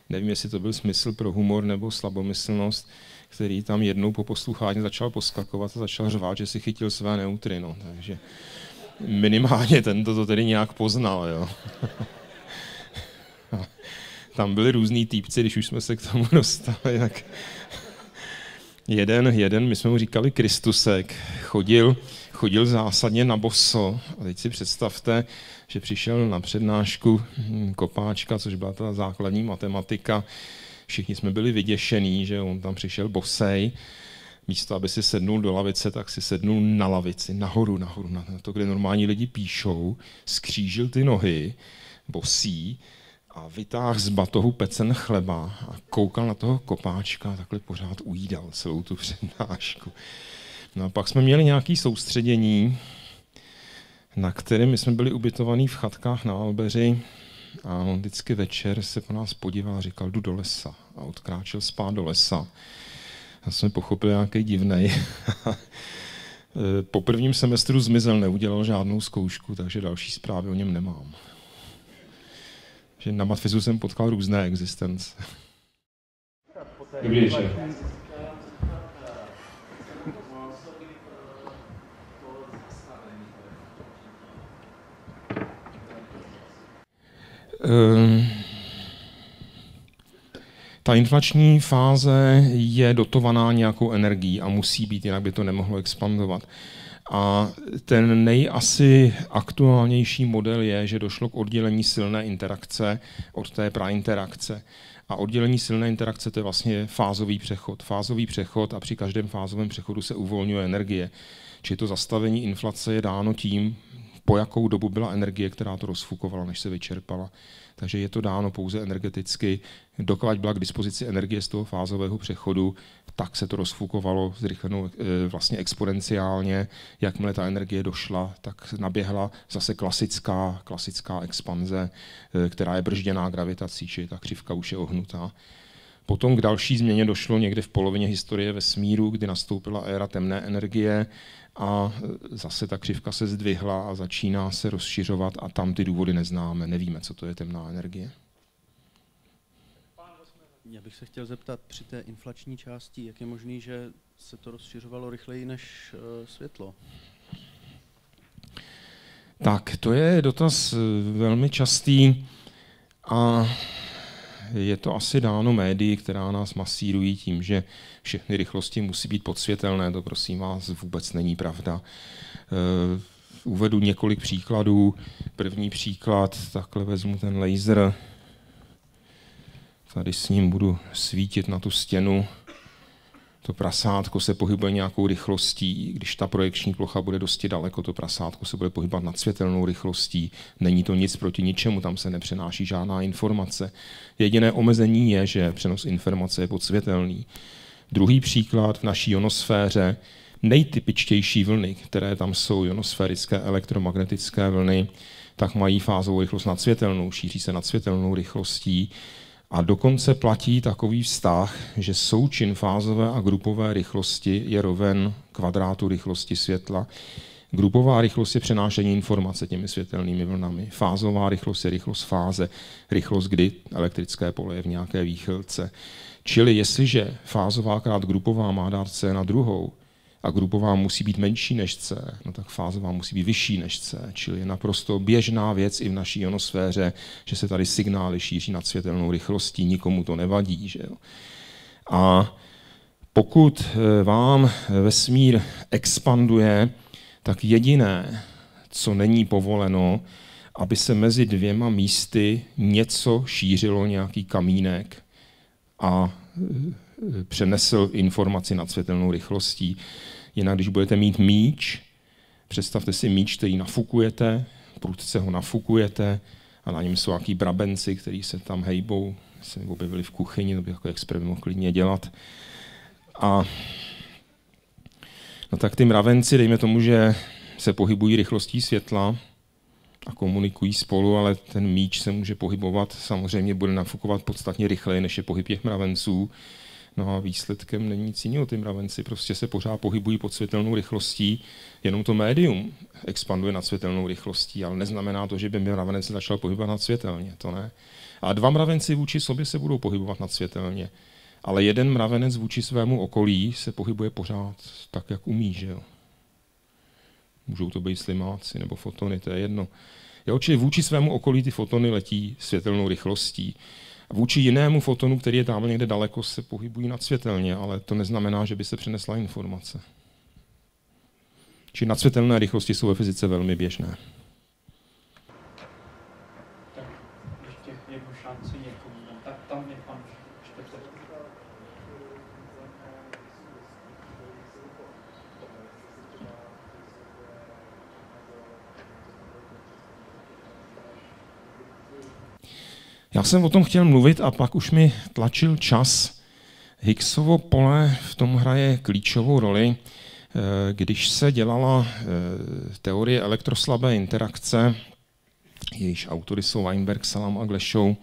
nevím, jestli to byl smysl pro humor nebo slabomyslnost, který tam jednou po posluchání začal poskakovat a začal řvát, že si chytil své neutrino. Takže minimálně tento to tedy nějak poznal. Jo. Tam byli různý týpci, když už jsme se k tomu dostali, tak jeden, jeden, my jsme mu říkali Kristusek, chodil, chodil zásadně na boso. A teď si představte, že přišel na přednášku hm, kopáčka, což byla ta základní matematika. Všichni jsme byli vyděšení, že on tam přišel bosej místo, aby si sednul do lavice, tak si sednul na lavici, nahoru, nahoru, na to, kde normální lidi píšou, skřížil ty nohy, bosí, a vytáhl z batohu pecen chleba a koukal na toho kopáčka a takhle pořád ujídal celou tu přednášku. No a pak jsme měli nějaké soustředění, na kterém jsme byli ubytovaní v chatkách na Albeři a on vždycky večer se po nás podíval a říkal, jdu do lesa a odkráčel spát do lesa. Já jsem pochopil nějaký divný. po prvním semestru zmizel, neudělal žádnou zkoušku, takže další zprávy o něm nemám. Že na Matfizu jsem potkal různé existence. Dobrý večer. Um, ta inflační fáze je dotovaná nějakou energií a musí být, jinak by to nemohlo expandovat. A ten nejasi aktuálnější model je, že došlo k oddělení silné interakce od té prainterakce. A oddělení silné interakce to je vlastně fázový přechod. Fázový přechod a při každém fázovém přechodu se uvolňuje energie. Či to zastavení inflace je dáno tím, po jakou dobu byla energie, která to rozfukovala, než se vyčerpala takže je to dáno pouze energeticky. Dokud byla k dispozici energie z toho fázového přechodu, tak se to rozfukovalo zrychlenou eh, vlastně exponenciálně. Jakmile ta energie došla, tak naběhla zase klasická, klasická expanze, eh, která je bržděná gravitací, či ta křivka už je ohnutá. Potom k další změně došlo někde v polovině historie vesmíru, kdy nastoupila éra temné energie, a zase ta křivka se zdvihla a začíná se rozšiřovat a tam ty důvody neznáme, nevíme, co to je temná energie. Já bych se chtěl zeptat při té inflační části, jak je možný, že se to rozšiřovalo rychleji než eh, světlo? Tak, to je dotaz eh, velmi častý a je to asi dáno médií, která nás masírují tím, že všechny rychlosti musí být podsvětelné. To prosím vás vůbec není pravda. Eh, uvedu několik příkladů. První příklad, takhle vezmu ten laser. Tady s ním budu svítit na tu stěnu to prasátko se pohybuje nějakou rychlostí, když ta projekční plocha bude dosti daleko, to prasátko se bude pohybovat nad světelnou rychlostí, není to nic proti ničemu, tam se nepřenáší žádná informace. Jediné omezení je, že přenos informace je podsvětelný. Druhý příklad v naší ionosféře, nejtypičtější vlny, které tam jsou, ionosférické elektromagnetické vlny, tak mají fázovou rychlost světelnou, šíří se světelnou rychlostí. A dokonce platí takový vztah, že součin fázové a grupové rychlosti je roven kvadrátu rychlosti světla. Grupová rychlost je přenášení informace těmi světelnými vlnami. Fázová rychlost je rychlost fáze, rychlost, kdy elektrické pole je v nějaké výchylce. Čili jestliže fázová krát grupová má dát C na druhou, a grupová musí být menší než C, no tak fázová musí být vyšší než C, čili je naprosto běžná věc i v naší ionosféře, že se tady signály šíří nad světelnou rychlostí, nikomu to nevadí. Že jo? A pokud eh, vám vesmír expanduje, tak jediné, co není povoleno, aby se mezi dvěma místy něco šířilo, nějaký kamínek a eh, eh, přenesl informaci nad světelnou rychlostí. Jinak, když budete mít míč, představte si míč, který nafukujete, prudce ho nafukujete a na něm jsou nějaký brabenci, který se tam hejbou, se objevili v kuchyni, to bych jako experiment mohl klidně dělat. A no tak ty mravenci, dejme tomu, že se pohybují rychlostí světla a komunikují spolu, ale ten míč se může pohybovat, samozřejmě bude nafukovat podstatně rychleji, než je pohyb těch mravenců. No a výsledkem není nic jiného. Ty mravenci prostě se pořád pohybují pod světelnou rychlostí, jenom to médium expanduje nad světelnou rychlostí, ale neznamená to, že by mravenec začal pohybovat nad světelně, to ne. A dva mravenci vůči sobě se budou pohybovat nad světelně, ale jeden mravenec vůči svému okolí se pohybuje pořád tak, jak umí, že jo. Můžou to být slimáci nebo fotony, to je jedno. Jo, čili vůči svému okolí ty fotony letí světelnou rychlostí. Vůči jinému fotonu, který je tam někde daleko, se pohybují nadsvětelně, ale to neznamená, že by se přenesla informace. Či nadsvětelné rychlosti jsou ve fyzice velmi běžné. Já jsem o tom chtěl mluvit a pak už mi tlačil čas. Higgsovo pole v tom hraje klíčovou roli. Eh, když se dělala eh, teorie elektroslabé interakce, jejíž autory jsou Weinberg, Salam a Glešou,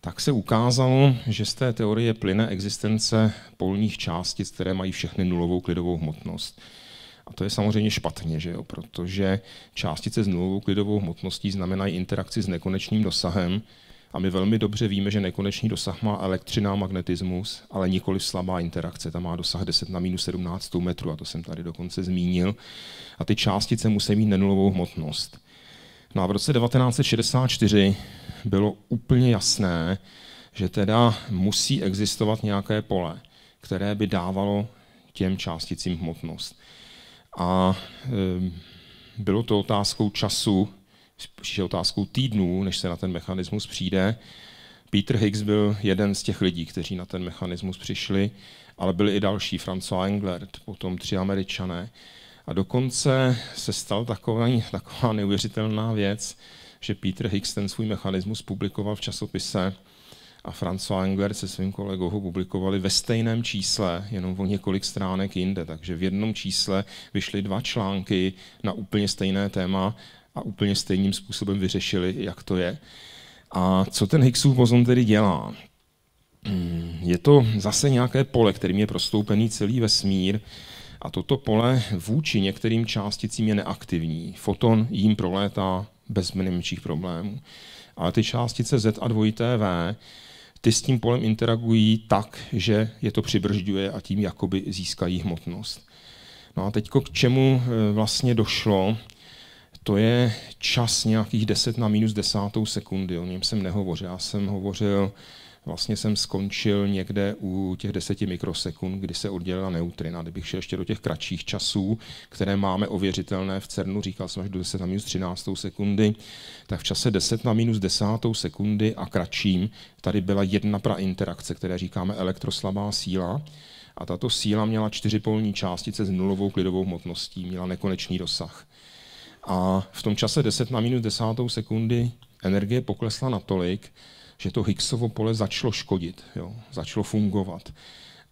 tak se ukázalo, že z té teorie plyne existence polních částic, které mají všechny nulovou klidovou hmotnost. A to je samozřejmě špatně, že jo? protože částice s nulovou klidovou hmotností znamenají interakci s nekonečným dosahem, a my velmi dobře víme, že nekonečný dosah má elektřina a magnetismus, ale nikoli slabá interakce. Ta má dosah 10 na minus 17 metru, a to jsem tady dokonce zmínil. A ty částice musí mít nenulovou hmotnost. No a v roce 1964 bylo úplně jasné, že teda musí existovat nějaké pole, které by dávalo těm částicím hmotnost. A e, bylo to otázkou času, spíše otázkou týdnů, než se na ten mechanismus přijde. Peter Higgs byl jeden z těch lidí, kteří na ten mechanismus přišli, ale byli i další, François Englert, potom tři američané. A dokonce se stal taková, taková neuvěřitelná věc, že Peter Higgs ten svůj mechanismus publikoval v časopise a François Engler se svým kolegou ho publikovali ve stejném čísle, jenom o několik stránek jinde. Takže v jednom čísle vyšly dva články na úplně stejné téma a úplně stejným způsobem vyřešili, jak to je. A co ten Higgsův bozon tedy dělá? Hmm, je to zase nějaké pole, kterým je prostoupený celý vesmír a toto pole vůči některým částicím je neaktivní. Foton jim prolétá bez nejmenších problémů. Ale ty částice Z a 2 V, ty s tím polem interagují tak, že je to přibržďuje a tím jakoby získají hmotnost. No a teď k čemu e, vlastně došlo, to je čas nějakých 10 na minus desátou sekundy. O něm jsem nehovořil. Já jsem hovořil, vlastně jsem skončil někde u těch 10 mikrosekund, kdy se oddělila neutrina. Kdybych šel ještě do těch kratších časů, které máme ověřitelné v CERNu, říkal jsem až do 10 na minus 13 sekundy, tak v čase 10 na minus desátou sekundy a kratším tady byla jedna prainterakce, které říkáme elektroslabá síla a tato síla měla čtyřipolní částice s nulovou klidovou hmotností, měla nekonečný rozsah. A v tom čase 10 na minus 10 sekundy energie poklesla natolik, že to Higgsovo pole začalo škodit, jo, začalo fungovat.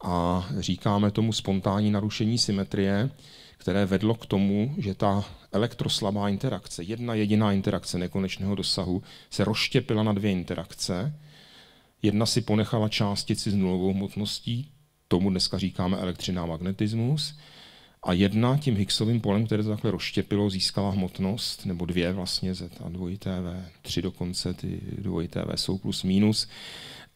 A říkáme tomu spontánní narušení symetrie, které vedlo k tomu, že ta elektroslabá interakce, jedna jediná interakce nekonečného dosahu, se rozštěpila na dvě interakce. Jedna si ponechala částici s nulovou hmotností, tomu dneska říkáme elektřiná magnetismus, a jedna tím Higgsovým polem, které to takhle rozštěpilo, získala hmotnost, nebo dvě vlastně, Z a dvojité V, tři dokonce, ty dvojité V jsou plus minus.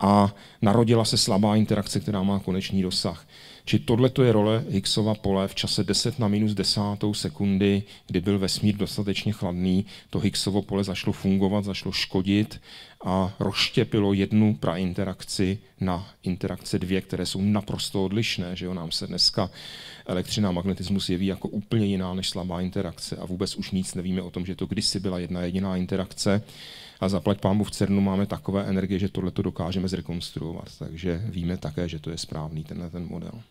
A narodila se slabá interakce, která má konečný dosah. Či tohle je role Higgsova pole v čase 10 na minus 10 sekundy, kdy byl vesmír dostatečně chladný, to Higgsovo pole zašlo fungovat, zašlo škodit a rozštěpilo jednu prainterakci na interakce dvě, které jsou naprosto odlišné. Že jo? Nám se dneska elektřina a magnetismus jeví jako úplně jiná než slabá interakce a vůbec už nic nevíme o tom, že to kdysi byla jedna jediná interakce a zaplať pámu v CERNu máme takové energie, že tohle to dokážeme zrekonstruovat, takže víme také, že to je správný tenhle ten model.